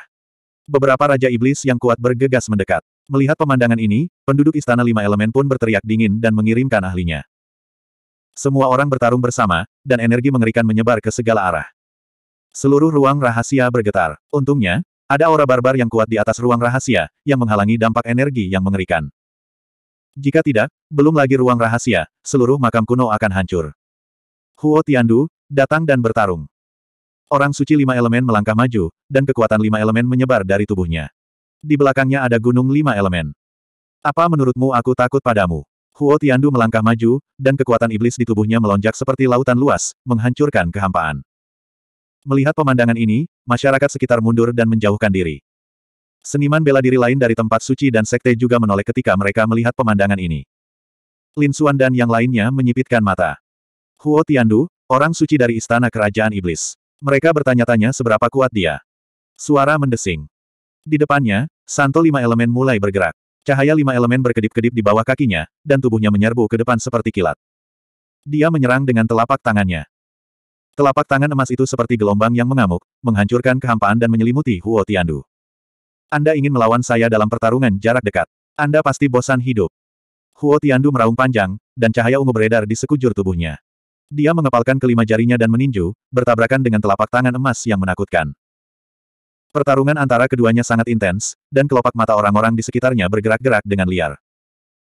Beberapa raja iblis yang kuat bergegas mendekat. Melihat pemandangan ini, penduduk istana lima elemen pun berteriak dingin dan mengirimkan ahlinya. Semua orang bertarung bersama, dan energi mengerikan menyebar ke segala arah. Seluruh ruang rahasia bergetar. Untungnya, ada aura barbar yang kuat di atas ruang rahasia, yang menghalangi dampak energi yang mengerikan. Jika tidak, belum lagi ruang rahasia, seluruh makam kuno akan hancur. Huo Tiandu, datang dan bertarung. Orang suci lima elemen melangkah maju, dan kekuatan lima elemen menyebar dari tubuhnya. Di belakangnya ada gunung lima elemen. Apa menurutmu aku takut padamu? Huo Tiandu melangkah maju, dan kekuatan iblis di tubuhnya melonjak seperti lautan luas, menghancurkan kehampaan. Melihat pemandangan ini, masyarakat sekitar mundur dan menjauhkan diri. Seniman bela diri lain dari tempat suci dan sekte juga menoleh ketika mereka melihat pemandangan ini. Lin Xuan dan yang lainnya menyipitkan mata. Huo Tiandu, orang suci dari istana kerajaan iblis. Mereka bertanya-tanya seberapa kuat dia. Suara mendesing. Di depannya, santo lima elemen mulai bergerak. Cahaya lima elemen berkedip-kedip di bawah kakinya, dan tubuhnya menyerbu ke depan seperti kilat. Dia menyerang dengan telapak tangannya. Telapak tangan emas itu seperti gelombang yang mengamuk, menghancurkan kehampaan dan menyelimuti Huo Tiandu. Anda ingin melawan saya dalam pertarungan jarak dekat. Anda pasti bosan hidup. Huo Tiandu meraung panjang, dan cahaya ungu beredar di sekujur tubuhnya. Dia mengepalkan kelima jarinya dan meninju, bertabrakan dengan telapak tangan emas yang menakutkan. Pertarungan antara keduanya sangat intens, dan kelopak mata orang-orang di sekitarnya bergerak-gerak dengan liar.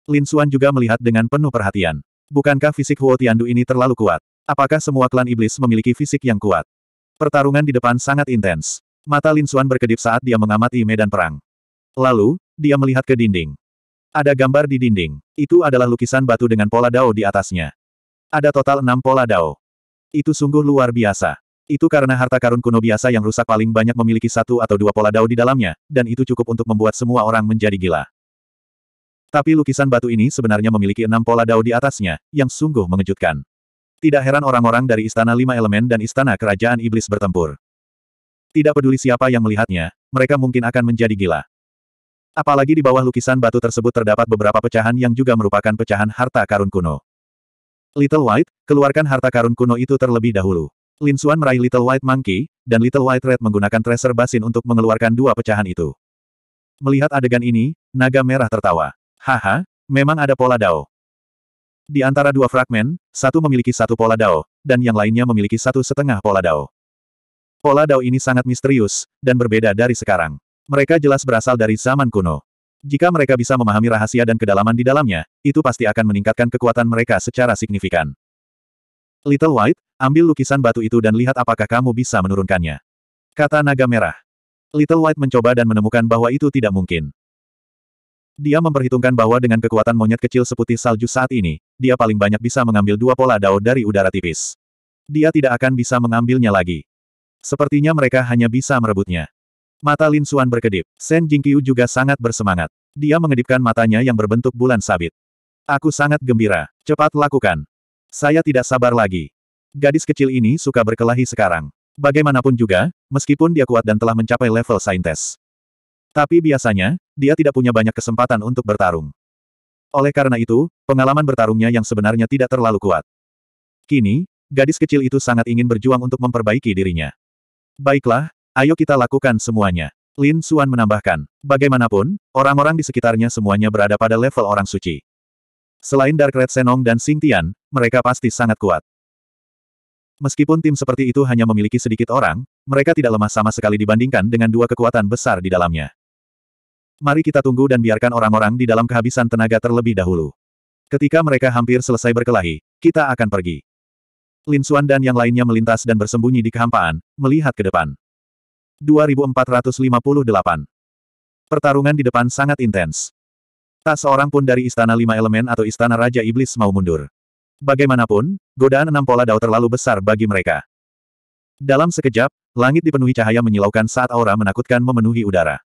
Lin Xuan juga melihat dengan penuh perhatian. Bukankah fisik Huo Tiandu ini terlalu kuat? Apakah semua klan iblis memiliki fisik yang kuat? Pertarungan di depan sangat intens. Mata Lin Xuan berkedip saat dia mengamati medan perang. Lalu, dia melihat ke dinding. Ada gambar di dinding. Itu adalah lukisan batu dengan pola dao di atasnya. Ada total enam pola dao. Itu sungguh luar biasa. Itu karena harta karun kuno biasa yang rusak paling banyak memiliki satu atau dua pola dao di dalamnya, dan itu cukup untuk membuat semua orang menjadi gila. Tapi lukisan batu ini sebenarnya memiliki enam pola dao di atasnya, yang sungguh mengejutkan. Tidak heran orang-orang dari Istana Lima Elemen dan Istana Kerajaan Iblis bertempur. Tidak peduli siapa yang melihatnya, mereka mungkin akan menjadi gila. Apalagi di bawah lukisan batu tersebut terdapat beberapa pecahan yang juga merupakan pecahan harta karun kuno. Little White, keluarkan harta karun kuno itu terlebih dahulu. Lin Xuan meraih Little White Monkey, dan Little White Red menggunakan tracer basin untuk mengeluarkan dua pecahan itu. Melihat adegan ini, naga merah tertawa. Haha, memang ada pola dao. Di antara dua fragmen, satu memiliki satu pola dao, dan yang lainnya memiliki satu setengah pola dao. Pola dao ini sangat misterius, dan berbeda dari sekarang. Mereka jelas berasal dari zaman kuno. Jika mereka bisa memahami rahasia dan kedalaman di dalamnya, itu pasti akan meningkatkan kekuatan mereka secara signifikan. Little White, ambil lukisan batu itu dan lihat apakah kamu bisa menurunkannya. Kata naga merah. Little White mencoba dan menemukan bahwa itu tidak mungkin. Dia memperhitungkan bahwa dengan kekuatan monyet kecil seputih salju saat ini, dia paling banyak bisa mengambil dua pola dao dari udara tipis. Dia tidak akan bisa mengambilnya lagi. Sepertinya mereka hanya bisa merebutnya. Mata Lin Xuan berkedip. Shen Jingqiu juga sangat bersemangat. Dia mengedipkan matanya yang berbentuk bulan sabit. Aku sangat gembira. Cepat lakukan. Saya tidak sabar lagi. Gadis kecil ini suka berkelahi sekarang. Bagaimanapun juga, meskipun dia kuat dan telah mencapai level saintes. Tapi biasanya, dia tidak punya banyak kesempatan untuk bertarung. Oleh karena itu, pengalaman bertarungnya yang sebenarnya tidak terlalu kuat. Kini, gadis kecil itu sangat ingin berjuang untuk memperbaiki dirinya. Baiklah, ayo kita lakukan semuanya. Lin Suan menambahkan, bagaimanapun, orang-orang di sekitarnya semuanya berada pada level orang suci. Selain Dark Red Senong dan Sing Tian, mereka pasti sangat kuat. Meskipun tim seperti itu hanya memiliki sedikit orang, mereka tidak lemah sama sekali dibandingkan dengan dua kekuatan besar di dalamnya. Mari kita tunggu dan biarkan orang-orang di dalam kehabisan tenaga terlebih dahulu. Ketika mereka hampir selesai berkelahi, kita akan pergi. Lin Xuan dan yang lainnya melintas dan bersembunyi di kehampaan, melihat ke depan. 2458 Pertarungan di depan sangat intens. Tak seorang pun dari Istana Lima Elemen atau Istana Raja Iblis mau mundur. Bagaimanapun, godaan enam pola dao terlalu besar bagi mereka. Dalam sekejap, langit dipenuhi cahaya menyilaukan saat aura menakutkan memenuhi udara.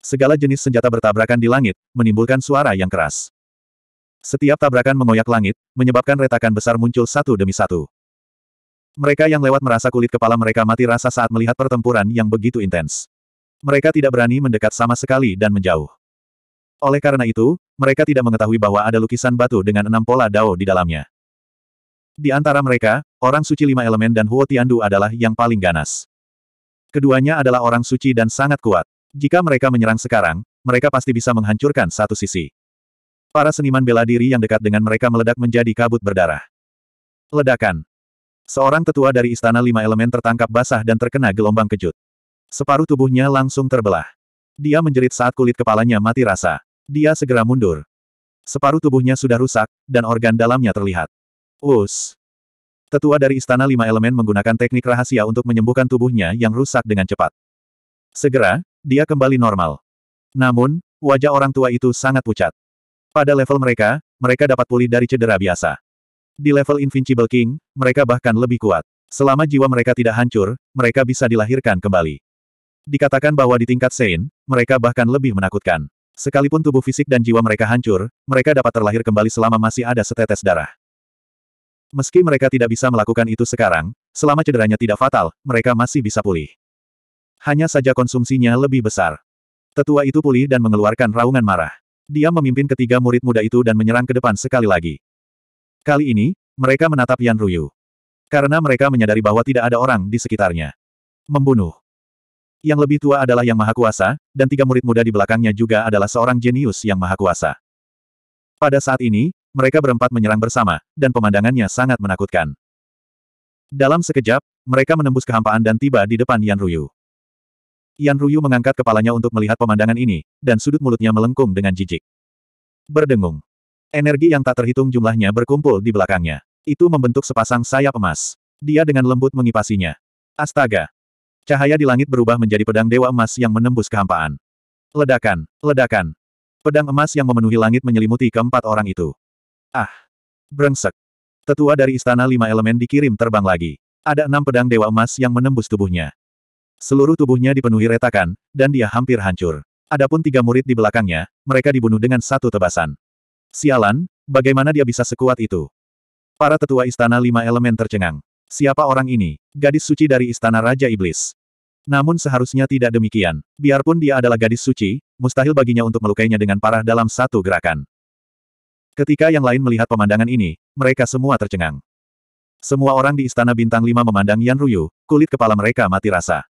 Segala jenis senjata bertabrakan di langit, menimbulkan suara yang keras. Setiap tabrakan mengoyak langit, menyebabkan retakan besar muncul satu demi satu. Mereka yang lewat merasa kulit kepala mereka mati rasa saat melihat pertempuran yang begitu intens. Mereka tidak berani mendekat sama sekali dan menjauh. Oleh karena itu, mereka tidak mengetahui bahwa ada lukisan batu dengan enam pola dao di dalamnya. Di antara mereka, orang suci lima elemen dan Huo Tiandu adalah yang paling ganas. Keduanya adalah orang suci dan sangat kuat. Jika mereka menyerang sekarang, mereka pasti bisa menghancurkan satu sisi. Para seniman bela diri yang dekat dengan mereka meledak menjadi kabut berdarah. Ledakan. Seorang tetua dari Istana Lima Elemen tertangkap basah dan terkena gelombang kejut. Separuh tubuhnya langsung terbelah. Dia menjerit saat kulit kepalanya mati rasa. Dia segera mundur. Separuh tubuhnya sudah rusak, dan organ dalamnya terlihat. Us. Tetua dari Istana Lima Elemen menggunakan teknik rahasia untuk menyembuhkan tubuhnya yang rusak dengan cepat. Segera, dia kembali normal. Namun, wajah orang tua itu sangat pucat. Pada level mereka, mereka dapat pulih dari cedera biasa. Di level Invincible King, mereka bahkan lebih kuat. Selama jiwa mereka tidak hancur, mereka bisa dilahirkan kembali. Dikatakan bahwa di tingkat Sein, mereka bahkan lebih menakutkan. Sekalipun tubuh fisik dan jiwa mereka hancur, mereka dapat terlahir kembali selama masih ada setetes darah. Meski mereka tidak bisa melakukan itu sekarang, selama cederanya tidak fatal, mereka masih bisa pulih. Hanya saja konsumsinya lebih besar. Tetua itu pulih dan mengeluarkan raungan marah. Dia memimpin ketiga murid muda itu dan menyerang ke depan sekali lagi. Kali ini, mereka menatap Yan Ruyu. Karena mereka menyadari bahwa tidak ada orang di sekitarnya. Membunuh. Yang lebih tua adalah yang maha kuasa, dan tiga murid muda di belakangnya juga adalah seorang jenius yang maha kuasa. Pada saat ini, mereka berempat menyerang bersama, dan pemandangannya sangat menakutkan. Dalam sekejap, mereka menembus kehampaan dan tiba di depan Yan Ruyu. Yan Ruyu mengangkat kepalanya untuk melihat pemandangan ini, dan sudut mulutnya melengkung dengan jijik. Berdengung. Energi yang tak terhitung jumlahnya berkumpul di belakangnya. Itu membentuk sepasang sayap emas. Dia dengan lembut mengipasinya. Astaga, Cahaya di langit berubah menjadi pedang dewa emas yang menembus kehampaan. Ledakan, ledakan. Pedang emas yang memenuhi langit menyelimuti keempat orang itu. Ah! Brengsek. Tetua dari Istana Lima Elemen dikirim terbang lagi. Ada enam pedang dewa emas yang menembus tubuhnya. Seluruh tubuhnya dipenuhi retakan, dan dia hampir hancur. Adapun tiga murid di belakangnya, mereka dibunuh dengan satu tebasan. Sialan, bagaimana dia bisa sekuat itu? Para tetua Istana Lima Elemen tercengang. Siapa orang ini? Gadis suci dari Istana Raja Iblis. Namun seharusnya tidak demikian. Biarpun dia adalah gadis suci, mustahil baginya untuk melukainya dengan parah dalam satu gerakan. Ketika yang lain melihat pemandangan ini, mereka semua tercengang. Semua orang di Istana Bintang Lima memandang Yan Ruyu, kulit kepala mereka mati rasa.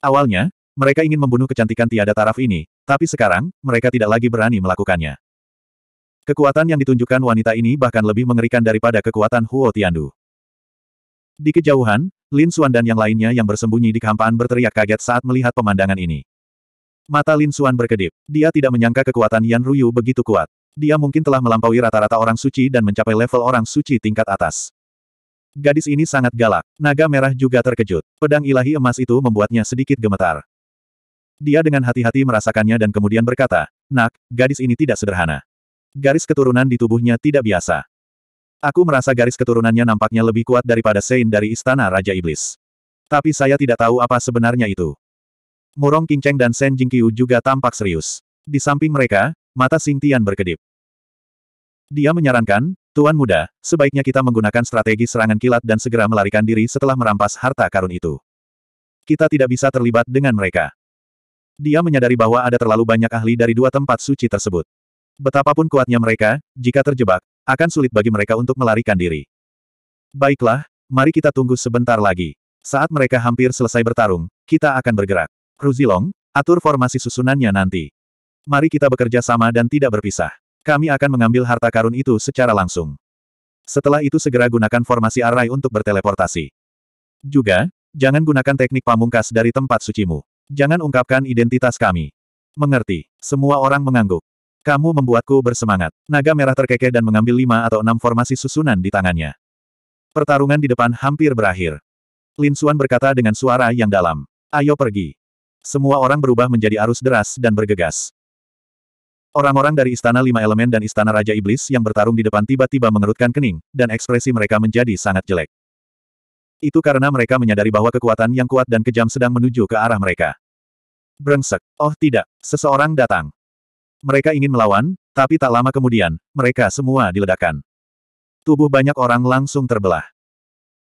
Awalnya, mereka ingin membunuh kecantikan tiada taraf ini, tapi sekarang, mereka tidak lagi berani melakukannya. Kekuatan yang ditunjukkan wanita ini bahkan lebih mengerikan daripada kekuatan Huo Tiandu. Di kejauhan, Lin Xuan dan yang lainnya yang bersembunyi di kehampaan berteriak kaget saat melihat pemandangan ini. Mata Lin Xuan berkedip. Dia tidak menyangka kekuatan Yan Ruyu begitu kuat. Dia mungkin telah melampaui rata-rata orang suci dan mencapai level orang suci tingkat atas. Gadis ini sangat galak. Naga merah juga terkejut. Pedang ilahi emas itu membuatnya sedikit gemetar. Dia dengan hati-hati merasakannya dan kemudian berkata, Nak, gadis ini tidak sederhana. Garis keturunan di tubuhnya tidak biasa. Aku merasa garis keturunannya nampaknya lebih kuat daripada Sein dari Istana Raja Iblis. Tapi saya tidak tahu apa sebenarnya itu. Murong Qingcheng dan Shen Jingqiu juga tampak serius. Di samping mereka, mata Tian berkedip. Dia menyarankan, Tuan Muda, sebaiknya kita menggunakan strategi serangan kilat dan segera melarikan diri setelah merampas harta karun itu. Kita tidak bisa terlibat dengan mereka. Dia menyadari bahwa ada terlalu banyak ahli dari dua tempat suci tersebut. Betapapun kuatnya mereka, jika terjebak, akan sulit bagi mereka untuk melarikan diri. Baiklah, mari kita tunggu sebentar lagi. Saat mereka hampir selesai bertarung, kita akan bergerak. Ruzilong, atur formasi susunannya nanti. Mari kita bekerja sama dan tidak berpisah. Kami akan mengambil harta karun itu secara langsung. Setelah itu segera gunakan formasi array untuk berteleportasi. Juga, jangan gunakan teknik pamungkas dari tempat sucimu. Jangan ungkapkan identitas kami. Mengerti, semua orang mengangguk. Kamu membuatku bersemangat. Naga merah terkekeh dan mengambil lima atau enam formasi susunan di tangannya. Pertarungan di depan hampir berakhir. Lin Xuan berkata dengan suara yang dalam. Ayo pergi. Semua orang berubah menjadi arus deras dan bergegas. Orang-orang dari Istana Lima Elemen dan Istana Raja Iblis yang bertarung di depan tiba-tiba mengerutkan kening, dan ekspresi mereka menjadi sangat jelek. Itu karena mereka menyadari bahwa kekuatan yang kuat dan kejam sedang menuju ke arah mereka. Brengsek. Oh tidak, seseorang datang. Mereka ingin melawan, tapi tak lama kemudian, mereka semua diledakkan. Tubuh banyak orang langsung terbelah.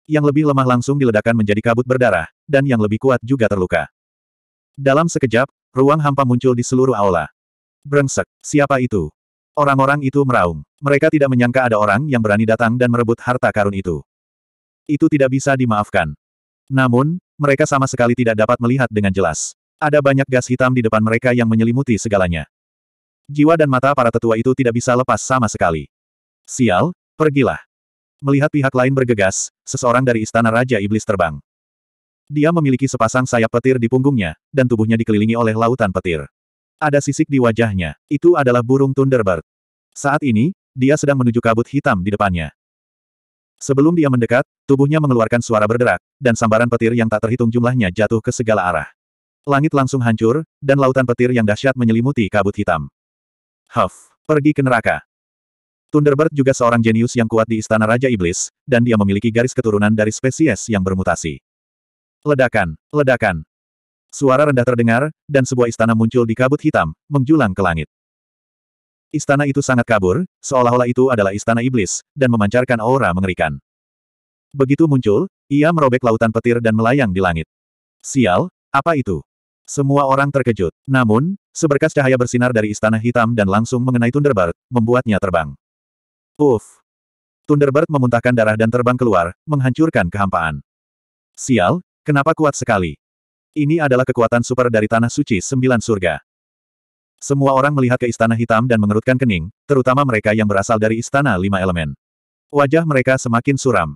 Yang lebih lemah langsung diledakkan menjadi kabut berdarah, dan yang lebih kuat juga terluka. Dalam sekejap, ruang hampa muncul di seluruh aula. Brengsek, siapa itu? Orang-orang itu meraung. Mereka tidak menyangka ada orang yang berani datang dan merebut harta karun itu. Itu tidak bisa dimaafkan. Namun, mereka sama sekali tidak dapat melihat dengan jelas. Ada banyak gas hitam di depan mereka yang menyelimuti segalanya. Jiwa dan mata para tetua itu tidak bisa lepas sama sekali. Sial, pergilah. Melihat pihak lain bergegas, seseorang dari istana Raja Iblis terbang. Dia memiliki sepasang sayap petir di punggungnya, dan tubuhnya dikelilingi oleh lautan petir. Ada sisik di wajahnya, itu adalah burung Thunderbird. Saat ini, dia sedang menuju kabut hitam di depannya. Sebelum dia mendekat, tubuhnya mengeluarkan suara berderak, dan sambaran petir yang tak terhitung jumlahnya jatuh ke segala arah. Langit langsung hancur, dan lautan petir yang dahsyat menyelimuti kabut hitam. Huff, pergi ke neraka. Thunderbird juga seorang jenius yang kuat di Istana Raja Iblis, dan dia memiliki garis keturunan dari spesies yang bermutasi. Ledakan, ledakan. Suara rendah terdengar, dan sebuah istana muncul di kabut hitam, menjulang ke langit. Istana itu sangat kabur, seolah-olah itu adalah istana iblis, dan memancarkan aura mengerikan. Begitu muncul, ia merobek lautan petir dan melayang di langit. Sial, apa itu? Semua orang terkejut. Namun, seberkas cahaya bersinar dari istana hitam dan langsung mengenai Thunderbird, membuatnya terbang. Uff! Thunderbird memuntahkan darah dan terbang keluar, menghancurkan kehampaan. Sial, kenapa kuat sekali? Ini adalah kekuatan super dari Tanah Suci Sembilan Surga. Semua orang melihat ke istana hitam dan mengerutkan kening, terutama mereka yang berasal dari istana lima elemen. Wajah mereka semakin suram.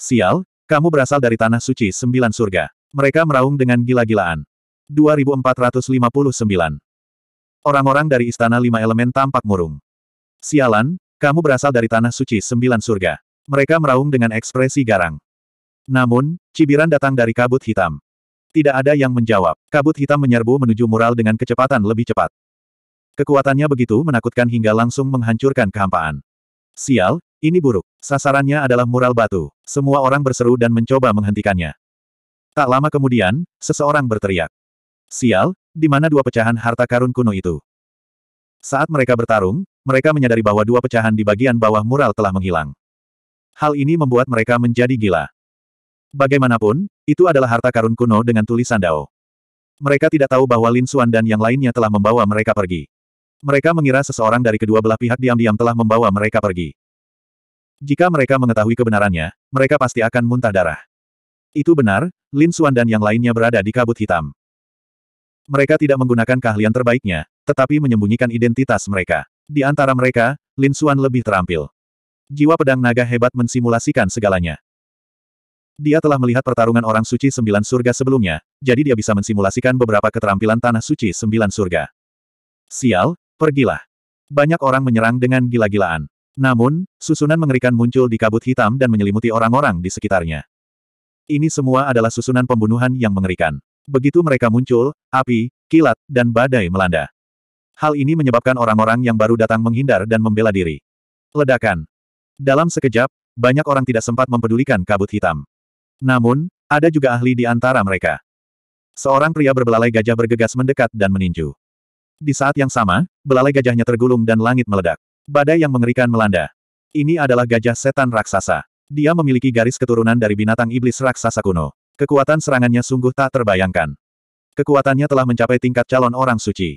Sial, kamu berasal dari Tanah Suci Sembilan Surga. Mereka meraung dengan gila-gilaan. 2459. Orang-orang dari Istana Lima Elemen tampak murung. Sialan, kamu berasal dari Tanah Suci Sembilan Surga. Mereka meraung dengan ekspresi garang. Namun, cibiran datang dari kabut hitam. Tidak ada yang menjawab. Kabut hitam menyerbu menuju mural dengan kecepatan lebih cepat. Kekuatannya begitu menakutkan hingga langsung menghancurkan kehampaan. Sial, ini buruk. Sasarannya adalah mural batu. Semua orang berseru dan mencoba menghentikannya. Tak lama kemudian, seseorang berteriak. Sial, di mana dua pecahan harta karun kuno itu? Saat mereka bertarung, mereka menyadari bahwa dua pecahan di bagian bawah mural telah menghilang. Hal ini membuat mereka menjadi gila. Bagaimanapun, itu adalah harta karun kuno dengan tulisan Dao. Mereka tidak tahu bahwa Lin Xuan dan yang lainnya telah membawa mereka pergi. Mereka mengira seseorang dari kedua belah pihak diam-diam telah membawa mereka pergi. Jika mereka mengetahui kebenarannya, mereka pasti akan muntah darah. Itu benar, Lin Xuan dan yang lainnya berada di kabut hitam. Mereka tidak menggunakan keahlian terbaiknya, tetapi menyembunyikan identitas mereka. Di antara mereka, Lin Suan lebih terampil. Jiwa pedang naga hebat mensimulasikan segalanya. Dia telah melihat pertarungan orang suci sembilan surga sebelumnya, jadi dia bisa mensimulasikan beberapa keterampilan tanah suci sembilan surga. Sial, pergilah. Banyak orang menyerang dengan gila-gilaan. Namun, susunan mengerikan muncul di kabut hitam dan menyelimuti orang-orang di sekitarnya. Ini semua adalah susunan pembunuhan yang mengerikan. Begitu mereka muncul, api, kilat, dan badai melanda. Hal ini menyebabkan orang-orang yang baru datang menghindar dan membela diri. Ledakan. Dalam sekejap, banyak orang tidak sempat mempedulikan kabut hitam. Namun, ada juga ahli di antara mereka. Seorang pria berbelalai gajah bergegas mendekat dan meninju. Di saat yang sama, belalai gajahnya tergulung dan langit meledak. Badai yang mengerikan melanda. Ini adalah gajah setan raksasa. Dia memiliki garis keturunan dari binatang iblis raksasa kuno. Kekuatan serangannya sungguh tak terbayangkan. Kekuatannya telah mencapai tingkat calon orang suci.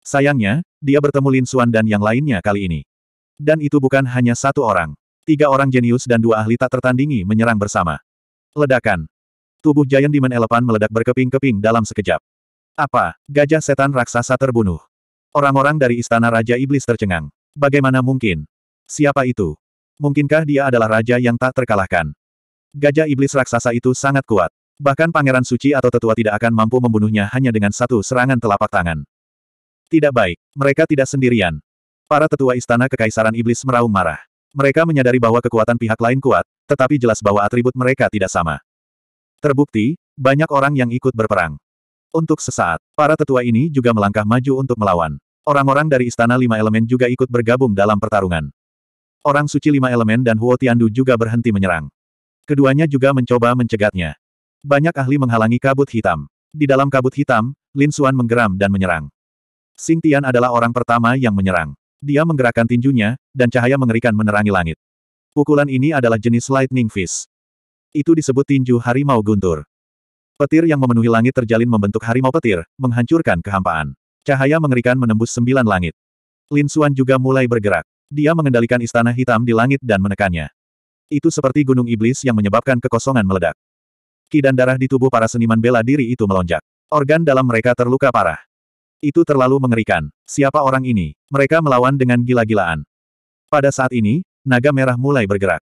Sayangnya, dia bertemu Lin Xuan dan yang lainnya kali ini. Dan itu bukan hanya satu orang. Tiga orang jenius dan dua ahli tak tertandingi menyerang bersama. Ledakan. Tubuh Giant Demon Elephant meledak berkeping-keping dalam sekejap. Apa? Gajah setan raksasa terbunuh. Orang-orang dari istana Raja Iblis tercengang. Bagaimana mungkin? Siapa itu? Mungkinkah dia adalah raja yang tak terkalahkan? Gajah iblis raksasa itu sangat kuat. Bahkan pangeran suci atau tetua tidak akan mampu membunuhnya hanya dengan satu serangan telapak tangan. Tidak baik, mereka tidak sendirian. Para tetua istana kekaisaran iblis meraung marah. Mereka menyadari bahwa kekuatan pihak lain kuat, tetapi jelas bahwa atribut mereka tidak sama. Terbukti, banyak orang yang ikut berperang. Untuk sesaat, para tetua ini juga melangkah maju untuk melawan. Orang-orang dari Istana Lima Elemen juga ikut bergabung dalam pertarungan. Orang suci Lima Elemen dan Huo Tiandu juga berhenti menyerang. Keduanya juga mencoba mencegatnya. Banyak ahli menghalangi kabut hitam. Di dalam kabut hitam, Lin Xuan menggeram dan menyerang. Sing Tian adalah orang pertama yang menyerang. Dia menggerakkan tinjunya, dan cahaya mengerikan menerangi langit. Pukulan ini adalah jenis lightning fist. Itu disebut tinju harimau guntur. Petir yang memenuhi langit terjalin membentuk harimau petir, menghancurkan kehampaan. Cahaya mengerikan menembus sembilan langit. Lin Xuan juga mulai bergerak. Dia mengendalikan istana hitam di langit dan menekannya. Itu seperti gunung iblis yang menyebabkan kekosongan meledak. Ki dan darah di tubuh para seniman bela diri itu melonjak. Organ dalam mereka terluka parah. Itu terlalu mengerikan. Siapa orang ini? Mereka melawan dengan gila-gilaan. Pada saat ini, naga merah mulai bergerak.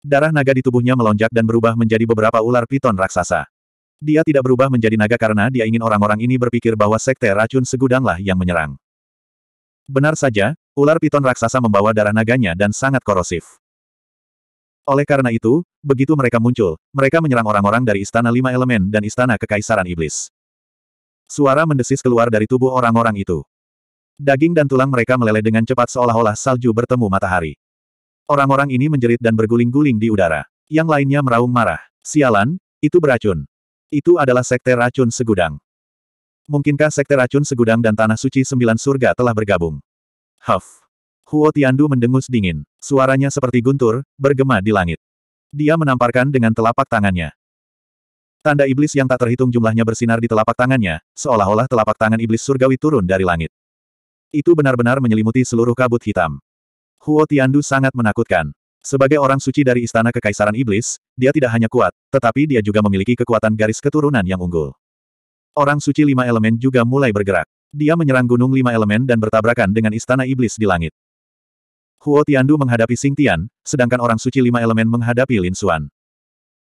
Darah naga di tubuhnya melonjak dan berubah menjadi beberapa ular piton raksasa. Dia tidak berubah menjadi naga karena dia ingin orang-orang ini berpikir bahwa sekte racun segudanglah yang menyerang. Benar saja, ular piton raksasa membawa darah naganya dan sangat korosif. Oleh karena itu, begitu mereka muncul, mereka menyerang orang-orang dari Istana Lima Elemen dan Istana Kekaisaran Iblis. Suara mendesis keluar dari tubuh orang-orang itu. Daging dan tulang mereka meleleh dengan cepat seolah-olah salju bertemu matahari. Orang-orang ini menjerit dan berguling-guling di udara. Yang lainnya meraung marah. Sialan, itu beracun. Itu adalah sekte racun segudang. Mungkinkah sekte racun segudang dan tanah suci sembilan surga telah bergabung? Huff. Huo Tiandu mendengus dingin. Suaranya seperti guntur, bergema di langit. Dia menamparkan dengan telapak tangannya. Tanda iblis yang tak terhitung jumlahnya bersinar di telapak tangannya, seolah-olah telapak tangan iblis surgawi turun dari langit. Itu benar-benar menyelimuti seluruh kabut hitam. Huo Tiandu sangat menakutkan. Sebagai orang suci dari Istana Kekaisaran Iblis, dia tidak hanya kuat, tetapi dia juga memiliki kekuatan garis keturunan yang unggul. Orang suci lima elemen juga mulai bergerak. Dia menyerang gunung lima elemen dan bertabrakan dengan Istana Iblis di langit. Huo Tiandu menghadapi Xing Tian, sedangkan orang suci lima elemen menghadapi Lin Xuan.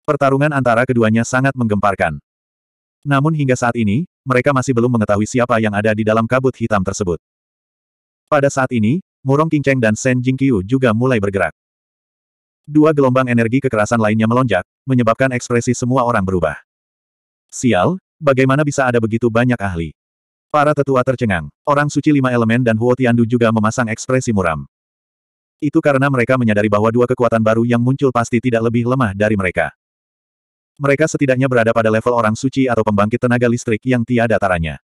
Pertarungan antara keduanya sangat menggemparkan. Namun hingga saat ini, mereka masih belum mengetahui siapa yang ada di dalam kabut hitam tersebut. Pada saat ini, Murong Qingcheng dan Shen Jingqiu juga mulai bergerak. Dua gelombang energi kekerasan lainnya melonjak, menyebabkan ekspresi semua orang berubah. Sial, bagaimana bisa ada begitu banyak ahli? Para tetua tercengang, orang suci lima elemen dan Huo Tiandu juga memasang ekspresi muram. Itu karena mereka menyadari bahwa dua kekuatan baru yang muncul pasti tidak lebih lemah dari mereka. Mereka setidaknya berada pada level orang suci atau pembangkit tenaga listrik yang tiada taranya.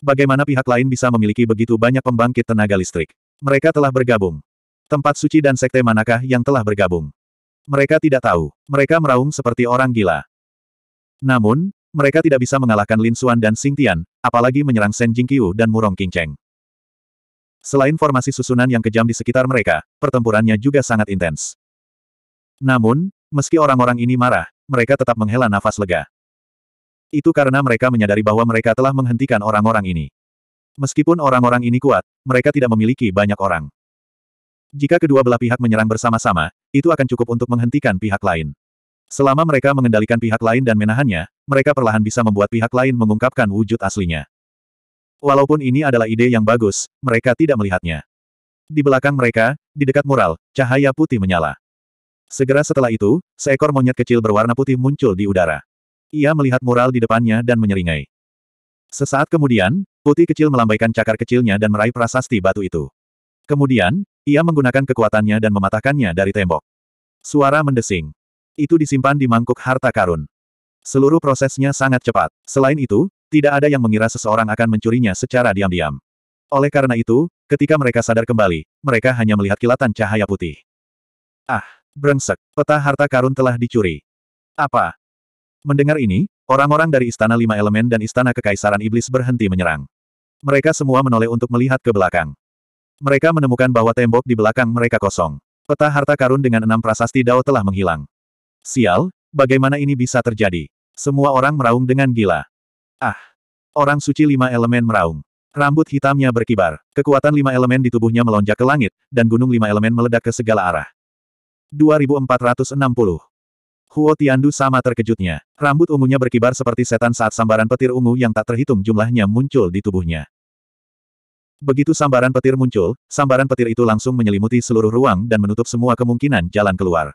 Bagaimana pihak lain bisa memiliki begitu banyak pembangkit tenaga listrik? Mereka telah bergabung. Tempat suci dan sekte manakah yang telah bergabung? Mereka tidak tahu. Mereka meraung seperti orang gila. Namun, mereka tidak bisa mengalahkan Lin Xuan dan Xing Tian, apalagi menyerang Shen Jingqiu dan Murong Qingcheng. Selain formasi susunan yang kejam di sekitar mereka, pertempurannya juga sangat intens. Namun, meski orang-orang ini marah, mereka tetap menghela nafas lega. Itu karena mereka menyadari bahwa mereka telah menghentikan orang-orang ini. Meskipun orang-orang ini kuat, mereka tidak memiliki banyak orang. Jika kedua belah pihak menyerang bersama-sama, itu akan cukup untuk menghentikan pihak lain. Selama mereka mengendalikan pihak lain dan menahannya, mereka perlahan bisa membuat pihak lain mengungkapkan wujud aslinya. Walaupun ini adalah ide yang bagus, mereka tidak melihatnya. Di belakang mereka, di dekat mural, cahaya putih menyala. Segera setelah itu, seekor monyet kecil berwarna putih muncul di udara. Ia melihat mural di depannya dan menyeringai. Sesaat kemudian, putih kecil melambaikan cakar kecilnya dan meraih prasasti batu itu. Kemudian, ia menggunakan kekuatannya dan mematahkannya dari tembok. Suara mendesing. Itu disimpan di mangkuk harta karun. Seluruh prosesnya sangat cepat. Selain itu, tidak ada yang mengira seseorang akan mencurinya secara diam-diam. Oleh karena itu, ketika mereka sadar kembali, mereka hanya melihat kilatan cahaya putih. Ah, brengsek, peta harta karun telah dicuri. Apa? Mendengar ini, orang-orang dari Istana Lima Elemen dan Istana Kekaisaran Iblis berhenti menyerang. Mereka semua menoleh untuk melihat ke belakang. Mereka menemukan bahwa tembok di belakang mereka kosong. Peta harta karun dengan enam prasasti Dao telah menghilang. Sial, bagaimana ini bisa terjadi? Semua orang meraung dengan gila. Ah! Orang suci lima elemen meraung. Rambut hitamnya berkibar. Kekuatan lima elemen di tubuhnya melonjak ke langit, dan gunung lima elemen meledak ke segala arah. 2460. Huo Tiandu sama terkejutnya. Rambut ungunya berkibar seperti setan saat sambaran petir ungu yang tak terhitung jumlahnya muncul di tubuhnya. Begitu sambaran petir muncul, sambaran petir itu langsung menyelimuti seluruh ruang dan menutup semua kemungkinan jalan keluar.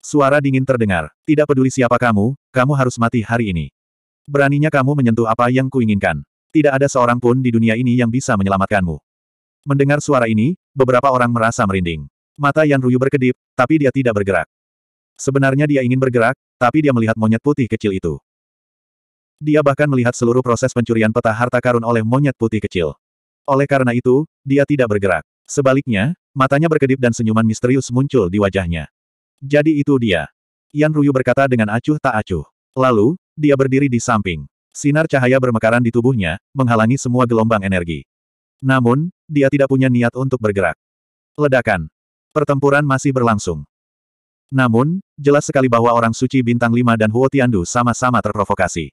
Suara dingin terdengar. Tidak peduli siapa kamu, kamu harus mati hari ini. Beraninya kamu menyentuh apa yang kuinginkan. Tidak ada seorang pun di dunia ini yang bisa menyelamatkanmu. Mendengar suara ini, beberapa orang merasa merinding. Mata Yan Ruyu berkedip, tapi dia tidak bergerak. Sebenarnya dia ingin bergerak, tapi dia melihat monyet putih kecil itu. Dia bahkan melihat seluruh proses pencurian peta harta karun oleh monyet putih kecil. Oleh karena itu, dia tidak bergerak. Sebaliknya, matanya berkedip dan senyuman misterius muncul di wajahnya. Jadi itu dia. Yan Ruyu berkata dengan acuh tak acuh. Lalu, dia berdiri di samping. Sinar cahaya bermekaran di tubuhnya, menghalangi semua gelombang energi. Namun, dia tidak punya niat untuk bergerak. Ledakan. Pertempuran masih berlangsung. Namun, jelas sekali bahwa orang suci bintang lima dan Huo Tiandu sama-sama terprovokasi.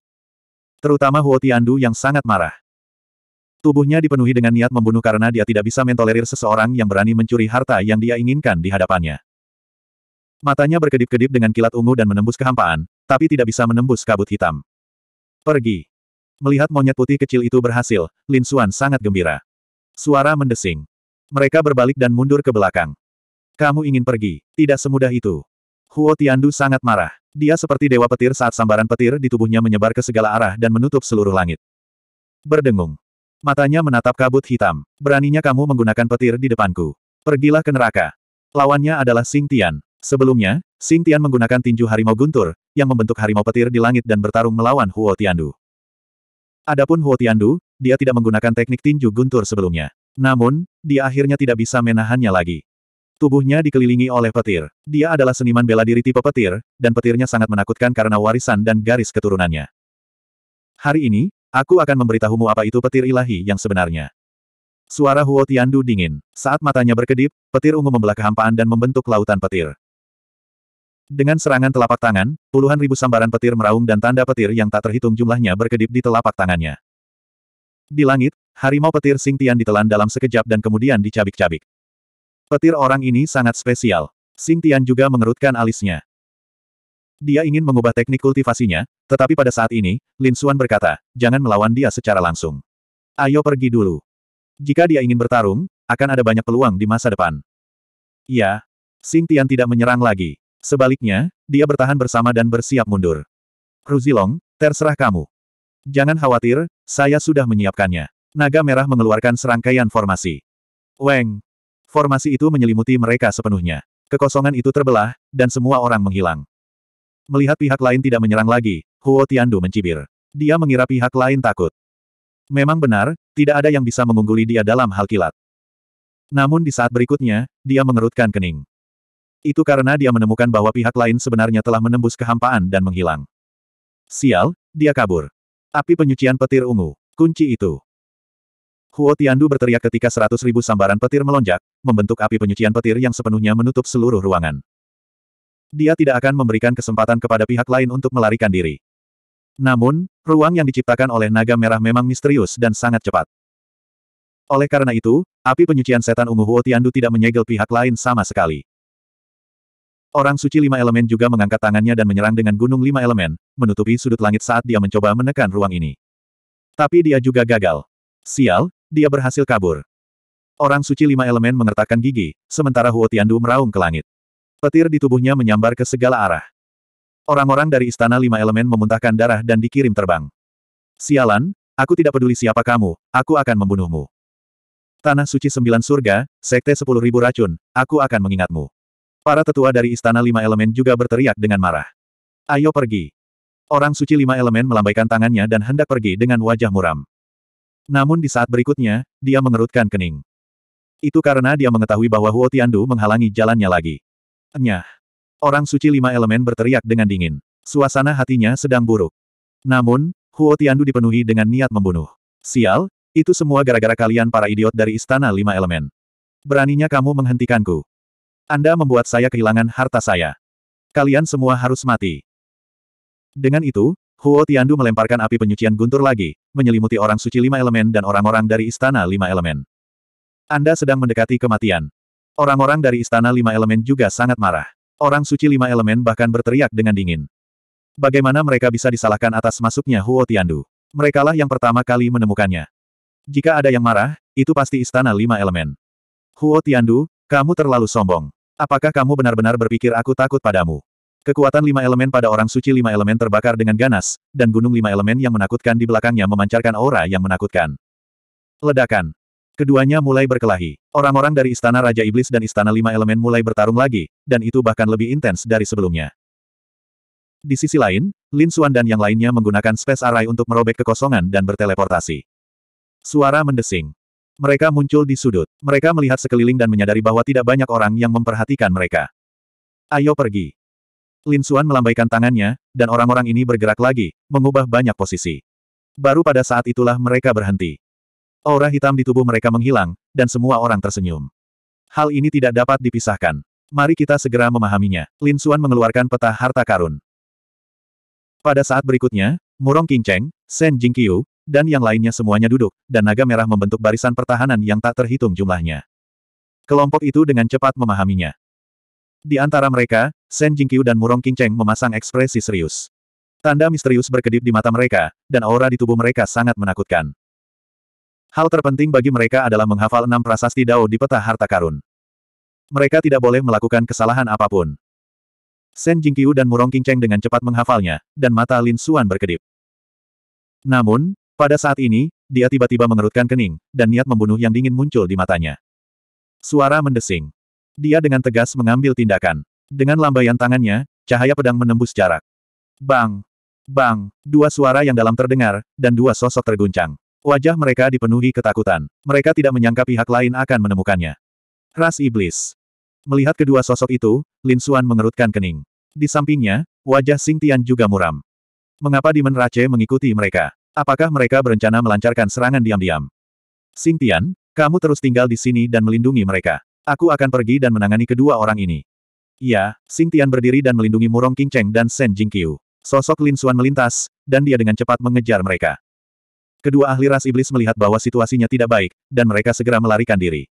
Terutama Huo Tiandu yang sangat marah. Tubuhnya dipenuhi dengan niat membunuh karena dia tidak bisa mentolerir seseorang yang berani mencuri harta yang dia inginkan di hadapannya. Matanya berkedip-kedip dengan kilat ungu dan menembus kehampaan, tapi tidak bisa menembus kabut hitam. Pergi. Melihat monyet putih kecil itu berhasil, Lin Suan sangat gembira. Suara mendesing. Mereka berbalik dan mundur ke belakang. Kamu ingin pergi, tidak semudah itu. Huo Tiandu sangat marah. Dia seperti dewa petir saat sambaran petir di tubuhnya menyebar ke segala arah dan menutup seluruh langit. Berdengung. Matanya menatap kabut hitam. Beraninya kamu menggunakan petir di depanku. Pergilah ke neraka. Lawannya adalah Sing Tian. Sebelumnya, Sing Tian menggunakan tinju harimau guntur, yang membentuk harimau petir di langit dan bertarung melawan Huo Tiandu. Adapun Huo Tiandu, dia tidak menggunakan teknik tinju guntur sebelumnya. Namun, dia akhirnya tidak bisa menahannya lagi. Tubuhnya dikelilingi oleh petir. Dia adalah seniman bela diri tipe petir, dan petirnya sangat menakutkan karena warisan dan garis keturunannya. Hari ini, aku akan memberitahumu apa itu petir ilahi yang sebenarnya. Suara Huo Tiandu dingin. Saat matanya berkedip, petir ungu membelah kehampaan dan membentuk lautan petir. Dengan serangan telapak tangan, puluhan ribu sambaran petir meraung dan tanda petir yang tak terhitung jumlahnya berkedip di telapak tangannya. Di langit, harimau petir Singtian ditelan dalam sekejap dan kemudian dicabik-cabik. Petir orang ini sangat spesial. Singtian juga mengerutkan alisnya. Dia ingin mengubah teknik kultivasinya, tetapi pada saat ini, Lin Xuan berkata, jangan melawan dia secara langsung. Ayo pergi dulu. Jika dia ingin bertarung, akan ada banyak peluang di masa depan. Ya, Sing Tian tidak menyerang lagi. Sebaliknya, dia bertahan bersama dan bersiap mundur. Ruzilong, terserah kamu. Jangan khawatir, saya sudah menyiapkannya. Naga merah mengeluarkan serangkaian formasi. Weng. Formasi itu menyelimuti mereka sepenuhnya. Kekosongan itu terbelah, dan semua orang menghilang. Melihat pihak lain tidak menyerang lagi, Huo Tiandu mencibir. Dia mengira pihak lain takut. Memang benar, tidak ada yang bisa mengungguli dia dalam hal kilat. Namun di saat berikutnya, dia mengerutkan kening. Itu karena dia menemukan bahwa pihak lain sebenarnya telah menembus kehampaan dan menghilang. Sial, dia kabur. Api penyucian petir ungu. Kunci itu. Huo Tiandu berteriak ketika seratus ribu sambaran petir melonjak, membentuk api penyucian petir yang sepenuhnya menutup seluruh ruangan. Dia tidak akan memberikan kesempatan kepada pihak lain untuk melarikan diri. Namun, ruang yang diciptakan oleh naga merah memang misterius dan sangat cepat. Oleh karena itu, api penyucian setan ungu Huo Tiandu tidak menyegel pihak lain sama sekali. Orang suci lima elemen juga mengangkat tangannya dan menyerang dengan gunung lima elemen, menutupi sudut langit saat dia mencoba menekan ruang ini. Tapi dia juga gagal. Sial, dia berhasil kabur. Orang suci lima elemen mengertakkan gigi, sementara Huo Tiandu meraung ke langit. Petir di tubuhnya menyambar ke segala arah. Orang-orang dari istana lima elemen memuntahkan darah dan dikirim terbang. Sialan, aku tidak peduli siapa kamu, aku akan membunuhmu. Tanah suci sembilan surga, sekte sepuluh ribu racun, aku akan mengingatmu. Para tetua dari Istana Lima Elemen juga berteriak dengan marah. Ayo pergi. Orang suci Lima Elemen melambaikan tangannya dan hendak pergi dengan wajah muram. Namun di saat berikutnya, dia mengerutkan kening. Itu karena dia mengetahui bahwa Huo Tiandu menghalangi jalannya lagi. Enyah. Orang suci Lima Elemen berteriak dengan dingin. Suasana hatinya sedang buruk. Namun, Huo Tiandu dipenuhi dengan niat membunuh. Sial, itu semua gara-gara kalian para idiot dari Istana Lima Elemen. Beraninya kamu menghentikanku. Anda membuat saya kehilangan harta saya. Kalian semua harus mati. Dengan itu, Huo Tiandu melemparkan api penyucian guntur lagi, menyelimuti orang suci lima elemen dan orang-orang dari istana lima elemen. Anda sedang mendekati kematian. Orang-orang dari istana lima elemen juga sangat marah. Orang suci lima elemen bahkan berteriak dengan dingin. Bagaimana mereka bisa disalahkan atas masuknya Huo Tiandu? Merekalah yang pertama kali menemukannya. Jika ada yang marah, itu pasti istana lima elemen. Huo Tiandu, kamu terlalu sombong. Apakah kamu benar-benar berpikir aku takut padamu? Kekuatan lima elemen pada orang suci lima elemen terbakar dengan ganas, dan gunung lima elemen yang menakutkan di belakangnya memancarkan aura yang menakutkan. Ledakan. Keduanya mulai berkelahi. Orang-orang dari Istana Raja Iblis dan Istana Lima Elemen mulai bertarung lagi, dan itu bahkan lebih intens dari sebelumnya. Di sisi lain, Lin Xuan dan yang lainnya menggunakan Space Array untuk merobek kekosongan dan berteleportasi. Suara mendesing. Mereka muncul di sudut. Mereka melihat sekeliling dan menyadari bahwa tidak banyak orang yang memperhatikan mereka. Ayo pergi. Lin Xuan melambaikan tangannya, dan orang-orang ini bergerak lagi, mengubah banyak posisi. Baru pada saat itulah mereka berhenti. Aura hitam di tubuh mereka menghilang, dan semua orang tersenyum. Hal ini tidak dapat dipisahkan. Mari kita segera memahaminya. Lin Xuan mengeluarkan peta harta karun. Pada saat berikutnya, Murong King Shen Jingqiu, dan yang lainnya semuanya duduk, dan naga merah membentuk barisan pertahanan yang tak terhitung jumlahnya. Kelompok itu dengan cepat memahaminya. Di antara mereka, Shen Jingqiu dan Murong Qingcheng memasang ekspresi serius. Tanda misterius berkedip di mata mereka, dan aura di tubuh mereka sangat menakutkan. Hal terpenting bagi mereka adalah menghafal enam prasasti Dao di peta harta karun. Mereka tidak boleh melakukan kesalahan apapun. Shen Jingqiu dan Murong Qingcheng dengan cepat menghafalnya, dan mata Lin Suan berkedip. Namun, pada saat ini, dia tiba-tiba mengerutkan kening, dan niat membunuh yang dingin muncul di matanya. Suara mendesing. Dia dengan tegas mengambil tindakan. Dengan lambaian tangannya, cahaya pedang menembus jarak. Bang! Bang! Dua suara yang dalam terdengar, dan dua sosok terguncang. Wajah mereka dipenuhi ketakutan. Mereka tidak menyangka pihak lain akan menemukannya. Ras Iblis. Melihat kedua sosok itu, Lin Suan mengerutkan kening. Di sampingnya, wajah Sing Tian juga muram. Mengapa Dimen Rache mengikuti mereka? Apakah mereka berencana melancarkan serangan diam-diam? Sing Tian, kamu terus tinggal di sini dan melindungi mereka. Aku akan pergi dan menangani kedua orang ini. Ya, Sing Tian berdiri dan melindungi Murong King Cheng dan Shen Jingqiu. Sosok Lin Xuan melintas, dan dia dengan cepat mengejar mereka. Kedua ahli ras iblis melihat bahwa situasinya tidak baik, dan mereka segera melarikan diri.